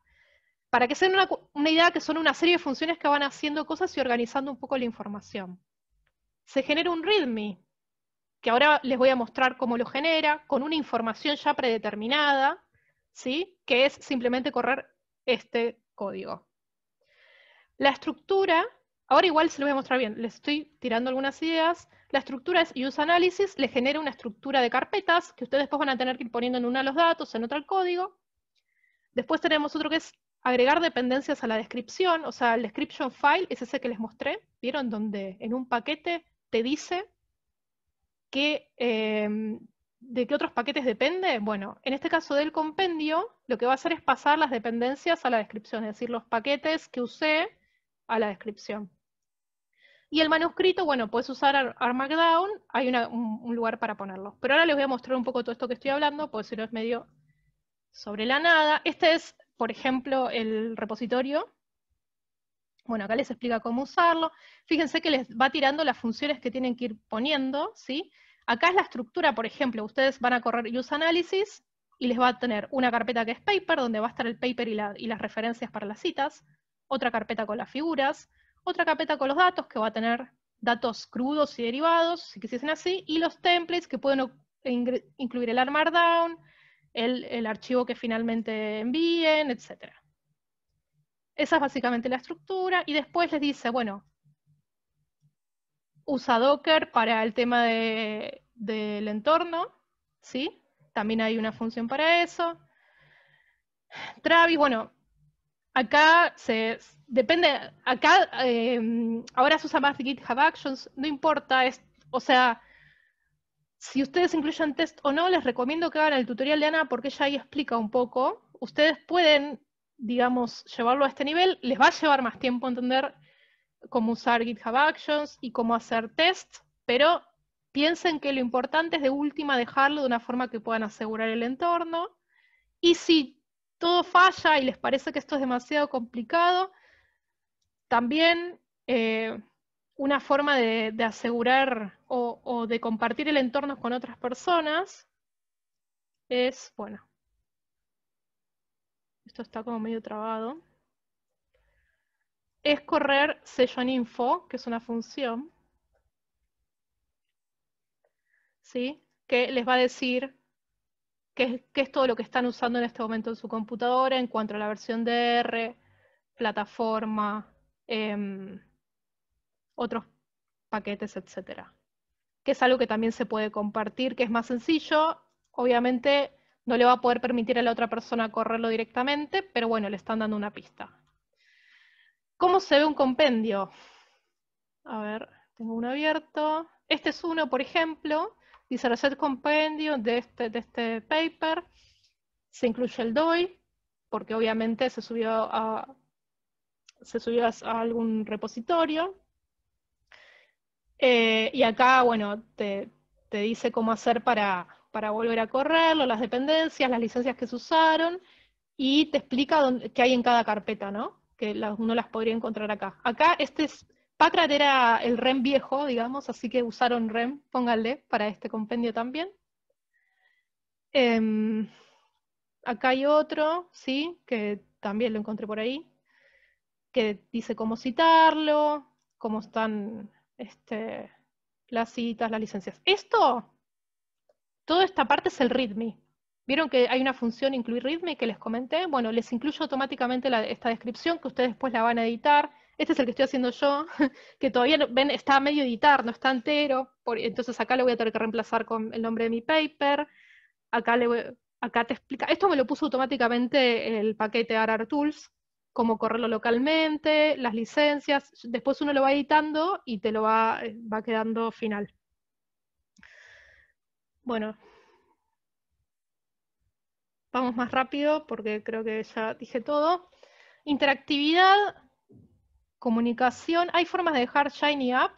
para que se una, idea que son una serie de funciones que van haciendo cosas y organizando un poco la información. Se genera un README, que ahora les voy a mostrar cómo lo genera, con una información ya predeterminada, ¿sí? que es simplemente correr este código. La estructura, ahora igual se lo voy a mostrar bien, les estoy tirando algunas ideas, la estructura es useAnalysis, le genera una estructura de carpetas que ustedes después van a tener que ir poniendo en una los datos, en otra el código. Después tenemos otro que es agregar dependencias a la descripción, o sea, el description file es ese que les mostré, ¿vieron? Donde en un paquete te dice que, em, de qué otros paquetes depende. Bueno, en este caso del compendio, lo que va a hacer es pasar las dependencias a la descripción, es decir, los paquetes que usé a la descripción. Y el manuscrito, bueno, puedes usar ArMACDown, hay un, lugar para ponerlo. Pero ahora les voy a mostrar un poco todo esto que estoy hablando, porque si es medio sobre la nada. Este es, por ejemplo, el repositorio. Bueno, acá les explica cómo usarlo. Fíjense que les va tirando las funciones que tienen que ir poniendo, ¿sí? Acá es la estructura, por ejemplo, ustedes van a correr Use Analysis, y les va a tener una carpeta que es paper, donde va a estar el paper y las referencias para las citas, otra carpeta con las figuras, otra carpeta con los datos que va a tener datos crudos y derivados, si quisiesen así, y los templates que pueden e incluir el armar el, archivo que finalmente envíen, etc. Esa es básicamente la estructura, y después les dice, bueno, usa Docker para el tema del entorno, ¿sí? También hay una función para eso. Travis, bueno, Acá se depende, acá em, ahora se usa más GitHub Actions, no importa, o sea, si ustedes incluyen test o no, les recomiendo que hagan el tutorial de Ana porque ella ahí explica un poco. Ustedes pueden, digamos, llevarlo a este nivel, les va a llevar más tiempo entender cómo usar GitHub Actions y cómo hacer test, pero piensen que lo importante es de última dejarlo de una forma que puedan asegurar el entorno. Y si todo falla y les parece que esto es demasiado complicado. También eh, una forma de, asegurar o, de compartir el entorno con otras personas es, bueno, esto está como medio trabado, es correr session info, que es una función, ¿sí? que les va a decir qué, es todo lo que están usando en este momento en su computadora en cuanto a la versión de R, plataforma, em, otros paquetes, etc. Que es algo que también se puede compartir, que es más sencillo. Obviamente no le va a poder permitir a la otra persona correrlo directamente, pero bueno, le están dando una pista. ¿Cómo se ve un compendio? A ver, tengo uno abierto. Este es uno, por ejemplo, Dice Reset compendio de este, este paper. Se incluye el DOI, porque obviamente se subió a, se subió a algún repositorio. Eh, y acá, bueno, te, dice cómo hacer para, para volver a correrlo, las dependencias, las licencias que se usaron, y te explica qué hay en cada carpeta, ¿no? Que uno las podría encontrar acá. Acá este es, Packrat era el REM viejo, digamos, así que usaron REM, pónganle, para este compendio también. Em, acá hay otro, sí, que también lo encontré por ahí, que dice cómo citarlo, cómo están este, las citas, las licencias. Esto, toda esta parte es el README. ¿Vieron que hay una función incluir README que les comenté? Bueno, les incluyo automáticamente esta descripción que ustedes después la van a editar este es el que estoy haciendo yo, que todavía ven, está medio editar, no está entero, entonces acá lo voy a tener que reemplazar con el nombre de mi paper, acá, le acá te explica, esto me lo puso automáticamente el paquete RR Tools, cómo correrlo localmente, las licencias, después uno lo va editando y te lo va, eh, va quedando final. Bueno, vamos más rápido porque creo que ya dije todo. Interactividad, comunicación, hay formas de dejar Shiny app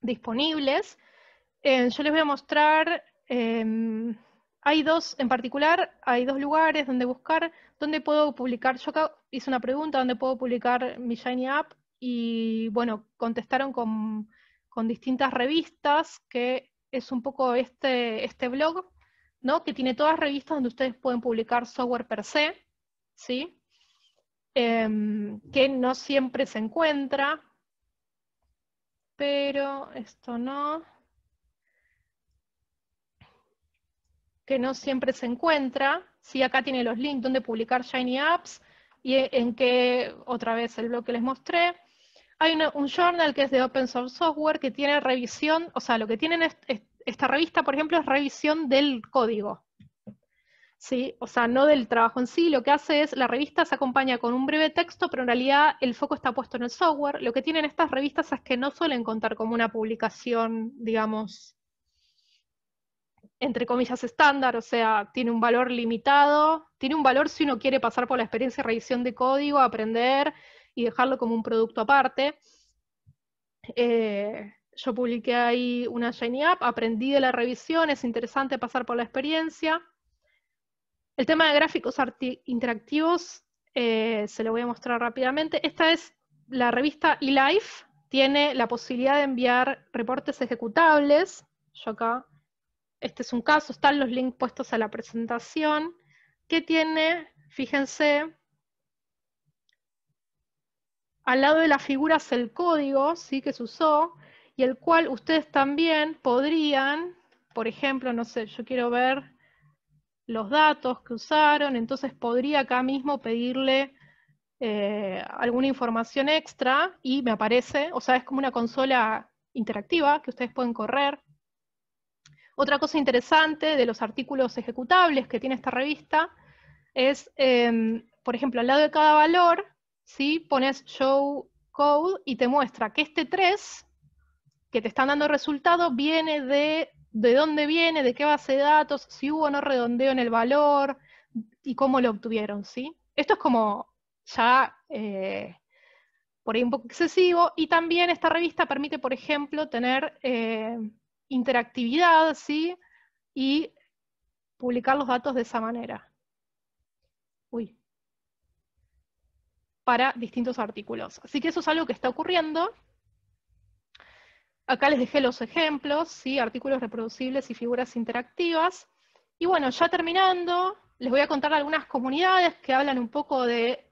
disponibles. Eh, yo les voy a mostrar, em, hay dos en particular, hay dos lugares donde buscar, dónde puedo publicar, yo hice una pregunta, dónde puedo publicar mi Shiny app y bueno, contestaron con, distintas revistas, que es un poco este, este blog, ¿no? que tiene todas revistas donde ustedes pueden publicar software per se, ¿sí? Em, que no siempre se encuentra, pero esto no, que no siempre se encuentra, sí, acá tiene los links donde publicar Shiny Apps y en que, otra vez, el blog que les mostré. Hay un journal que es de open source software que tiene revisión, o sea, lo que tienen esta revista, por ejemplo, es revisión del código. ¿sí? O sea, no del trabajo en sí, lo que hace es, la revista se acompaña con un breve texto, pero en realidad el foco está puesto en el software. Lo que tienen estas revistas es que no suelen contar como una publicación, digamos, entre comillas, estándar, o sea, tiene un valor limitado, tiene un valor si uno quiere pasar por la experiencia de revisión de código, aprender y dejarlo como un producto aparte. Eh, yo publiqué ahí una Shiny App, aprendí de la revisión, es interesante pasar por la experiencia. El tema de gráficos interactivos eh, se lo voy a mostrar rápidamente. Esta es la revista eLife, tiene la posibilidad de enviar reportes ejecutables. Yo acá, este es un caso, están los links puestos a la presentación, que tiene, fíjense, al lado de las figuras el código ¿sí? que se usó, y el cual ustedes también podrían, por ejemplo, no sé, yo quiero ver los datos que usaron, entonces podría acá mismo pedirle eh, alguna información extra y me aparece, o sea, es como una consola interactiva que ustedes pueden correr. Otra cosa interesante de los artículos ejecutables que tiene esta revista es, em, por ejemplo, al lado de cada valor, si pones show code y te muestra que este 3 que te están dando resultado viene de de dónde viene, de qué base de datos, si hubo o no redondeo en el valor y cómo lo obtuvieron, ¿sí? Esto es como ya eh, por ahí un poco excesivo, y también esta revista permite, por ejemplo, tener eh, interactividad, ¿sí? Y publicar los datos de esa manera. Uy. Para distintos artículos. Así que eso es algo que está ocurriendo Acá les dejé los ejemplos, ¿sí? artículos reproducibles y figuras interactivas. Y bueno, ya terminando, les voy a contar algunas comunidades que hablan un poco de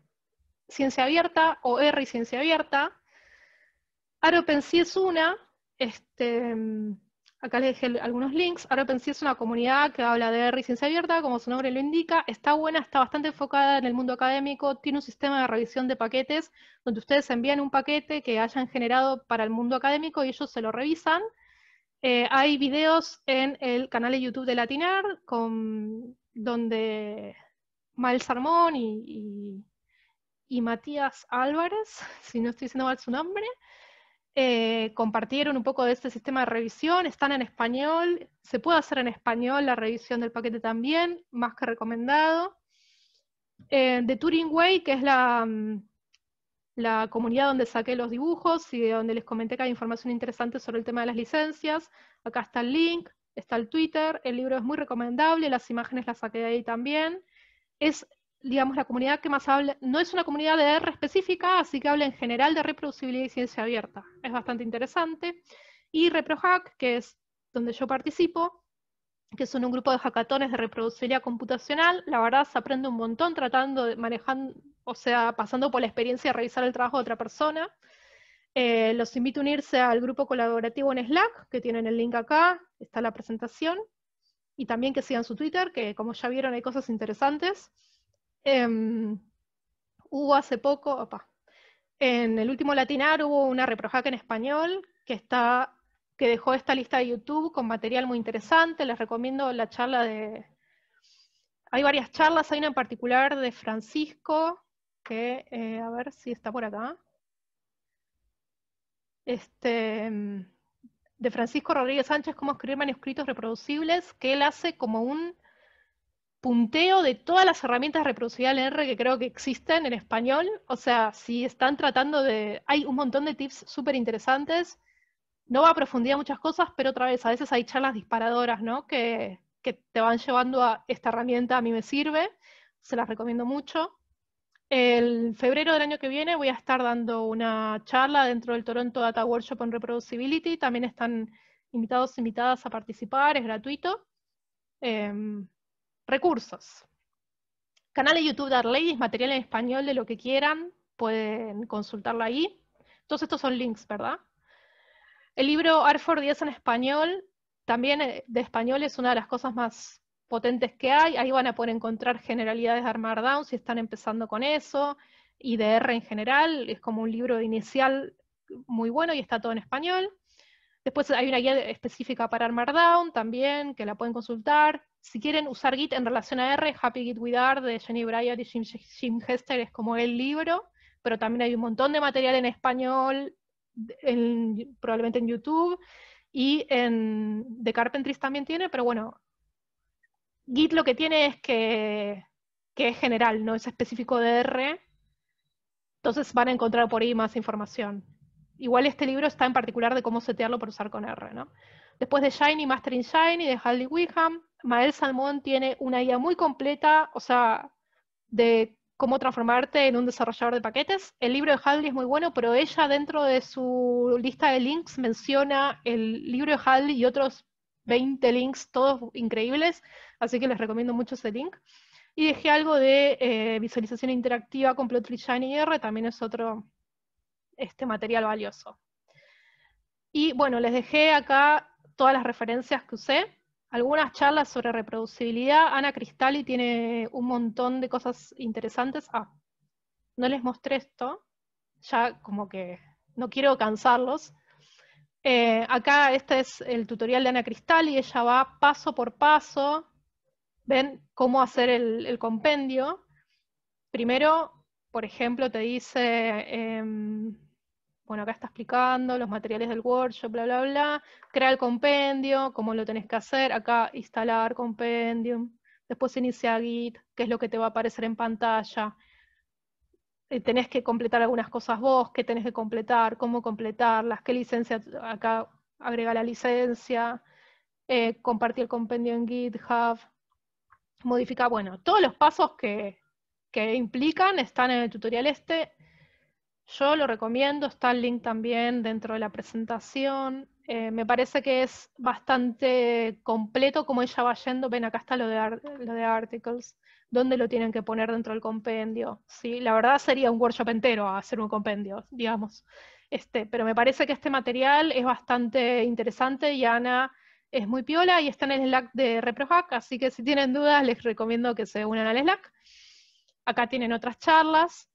ciencia abierta, o R y ciencia abierta. AROPENSI es una, este, Acá les dejé algunos links. RPNC es una comunidad que habla de R y ciencia abierta, como su nombre lo indica. Está buena, está bastante enfocada en el mundo académico. Tiene un sistema de revisión de paquetes, donde ustedes envían un paquete que hayan generado para el mundo académico y ellos se lo revisan. Eh, hay videos en el canal de YouTube de Latinar, con, donde Mal Sarmón y Matías Álvarez, si no estoy diciendo mal su nombre, eh, compartieron un poco de este sistema de revisión, están en español, se puede hacer en español la revisión del paquete también, más que recomendado. Eh, de Turing Way, que es la, mm, la comunidad donde saqué los dibujos y donde les comenté que hay información interesante sobre el tema de las licencias, acá está el link, está el Twitter, el libro es muy recomendable, las imágenes las saqué de ahí también. Es digamos, la comunidad que más habla, no es una comunidad de R específica, así que habla en general de reproducibilidad y ciencia abierta. Es bastante interesante. Y ReproHack, que es donde yo participo, que son un grupo de hackatones de reproducibilidad computacional. La verdad se aprende un montón tratando de manejando, o sea, pasando por la experiencia de revisar el trabajo de otra persona. Eh, los invito a unirse al grupo colaborativo en Slack, que tienen el link acá, está la presentación. Y también que sigan su Twitter, que como ya vieron hay cosas interesantes. Em, hubo hace poco, en el último latinar hubo una reprojaca en español que, está, que dejó esta lista de YouTube con material muy interesante. Les recomiendo la charla de... Hay varias charlas, hay una en particular de Francisco, que eh, a ver si está por acá. Este, em, de Francisco Rodríguez Sánchez, cómo escribir manuscritos reproducibles, que él hace como un punteo de todas las herramientas reproducidas en R que creo que existen en español. O sea, si están tratando de... Hay un montón de tips súper interesantes. No va a profundidad muchas cosas, pero otra vez, a veces hay charlas disparadoras, ¿no? Que, que te van llevando a esta herramienta, a mí me sirve. Se las recomiendo mucho. El febrero del año que viene voy a estar dando una charla dentro del Toronto Data Workshop on Reproducibility. También están invitados, invitadas a participar, es gratuito. Em, Recursos. Canal de YouTube de leyes material en español de lo que quieran, pueden consultarlo ahí. Todos estos son links, ¿verdad? El libro Arfor 10 en español, también eh, de español es una de las cosas más potentes que hay. Ahí van a poder encontrar generalidades de Armar Down si están empezando con eso, y de R en general, es como un libro inicial muy bueno y está todo en español. Después hay una guía específica para Armar Down también, que la pueden consultar. Si quieren usar Git en relación a R, Happy Git with R de Jenny Bryant y Jim, Hester es como el libro, pero también hay un montón de material en español, probablemente en YouTube, y en The Carpentries también tiene, pero bueno, Git lo que tiene es que, que es general, no es específico de R, entonces van a encontrar por ahí más información. Igual este libro está en particular de cómo setearlo por usar con R, ¿no? Después de Shiny, Master Shiny Shiny, de Halley Wickham, Mael Salmón tiene una guía muy completa, o sea, de cómo transformarte en un desarrollador de paquetes. El libro de Hadley es muy bueno, pero ella dentro de su lista de links menciona el libro de Hadley y otros 20 links, todos increíbles, así que les recomiendo mucho ese link. Y dejé algo de eh, visualización interactiva con Plotly Shiny R, también es otro este, material valioso. Y bueno, les dejé acá todas las referencias que usé. Algunas charlas sobre reproducibilidad. Ana Cristalli tiene un montón de cosas interesantes. Ah, no les mostré esto. Ya como que no quiero cansarlos. Eh, acá este es el tutorial de Ana Cristalli. Ella va paso por paso. Ven cómo hacer el, compendio. Primero, por ejemplo, te dice... Em, bueno, acá está explicando los materiales del workshop, bla, bla, bla, crea el compendio, cómo lo tenés que hacer, acá instalar compendium, después inicia Git, qué es lo que te va a aparecer en pantalla, eh, tenés que completar algunas cosas vos, qué tenés que completar, cómo completarlas, qué licencia, acá agrega la licencia, eh, compartir el compendio en GitHub, modificar, bueno, todos los pasos que implican están en el tutorial este, yo lo recomiendo, está el link también dentro de la presentación. Eh, me parece que es bastante completo como ella va yendo. Ven, acá está lo de, articles, dónde lo tienen que poner dentro del compendio. ¿sí? La verdad sería un workshop entero hacer un compendio, digamos. Este, pero me parece que este material es bastante interesante y Ana es muy piola y está en el Slack de ReproHack, así que si tienen dudas les recomiendo que se unan al Slack. Acá tienen otras charlas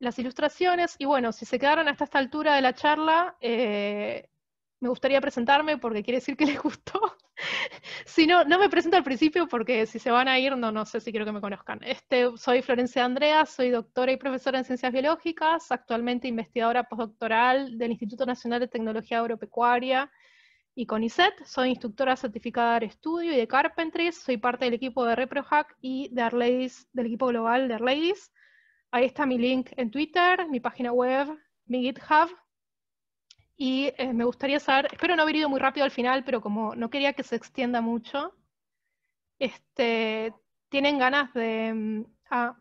las ilustraciones. Y bueno, si se quedaron hasta esta altura de la charla, eh, me gustaría presentarme porque quiere decir que les gustó. si no, no me presento al principio porque si se van a ir, no, no sé si quiero que me conozcan. Este, soy Florencia Andrea, soy doctora y profesora en ciencias biológicas, actualmente investigadora postdoctoral del Instituto Nacional de Tecnología Agropecuaria y CONICET, soy instructora certificada de estudio y de Carpentries, soy parte del equipo de ReproHack y de del equipo global de Arleis. Ahí está mi link en Twitter, mi página web, mi GitHub. Y eh, me gustaría saber, espero no haber ido muy rápido al final, pero como no quería que se extienda mucho, este, tienen ganas de... Mm, ah,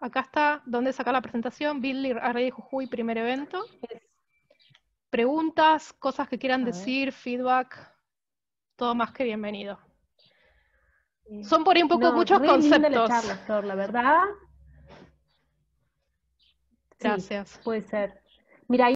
acá está ¿dónde sacar la presentación, Billy array, Jujuy, primer evento. Preguntas, cosas que quieran decir, feedback, todo más que bienvenido. Son por ahí un poco muchos conceptos. La, la verdad, Gracias. puede ser.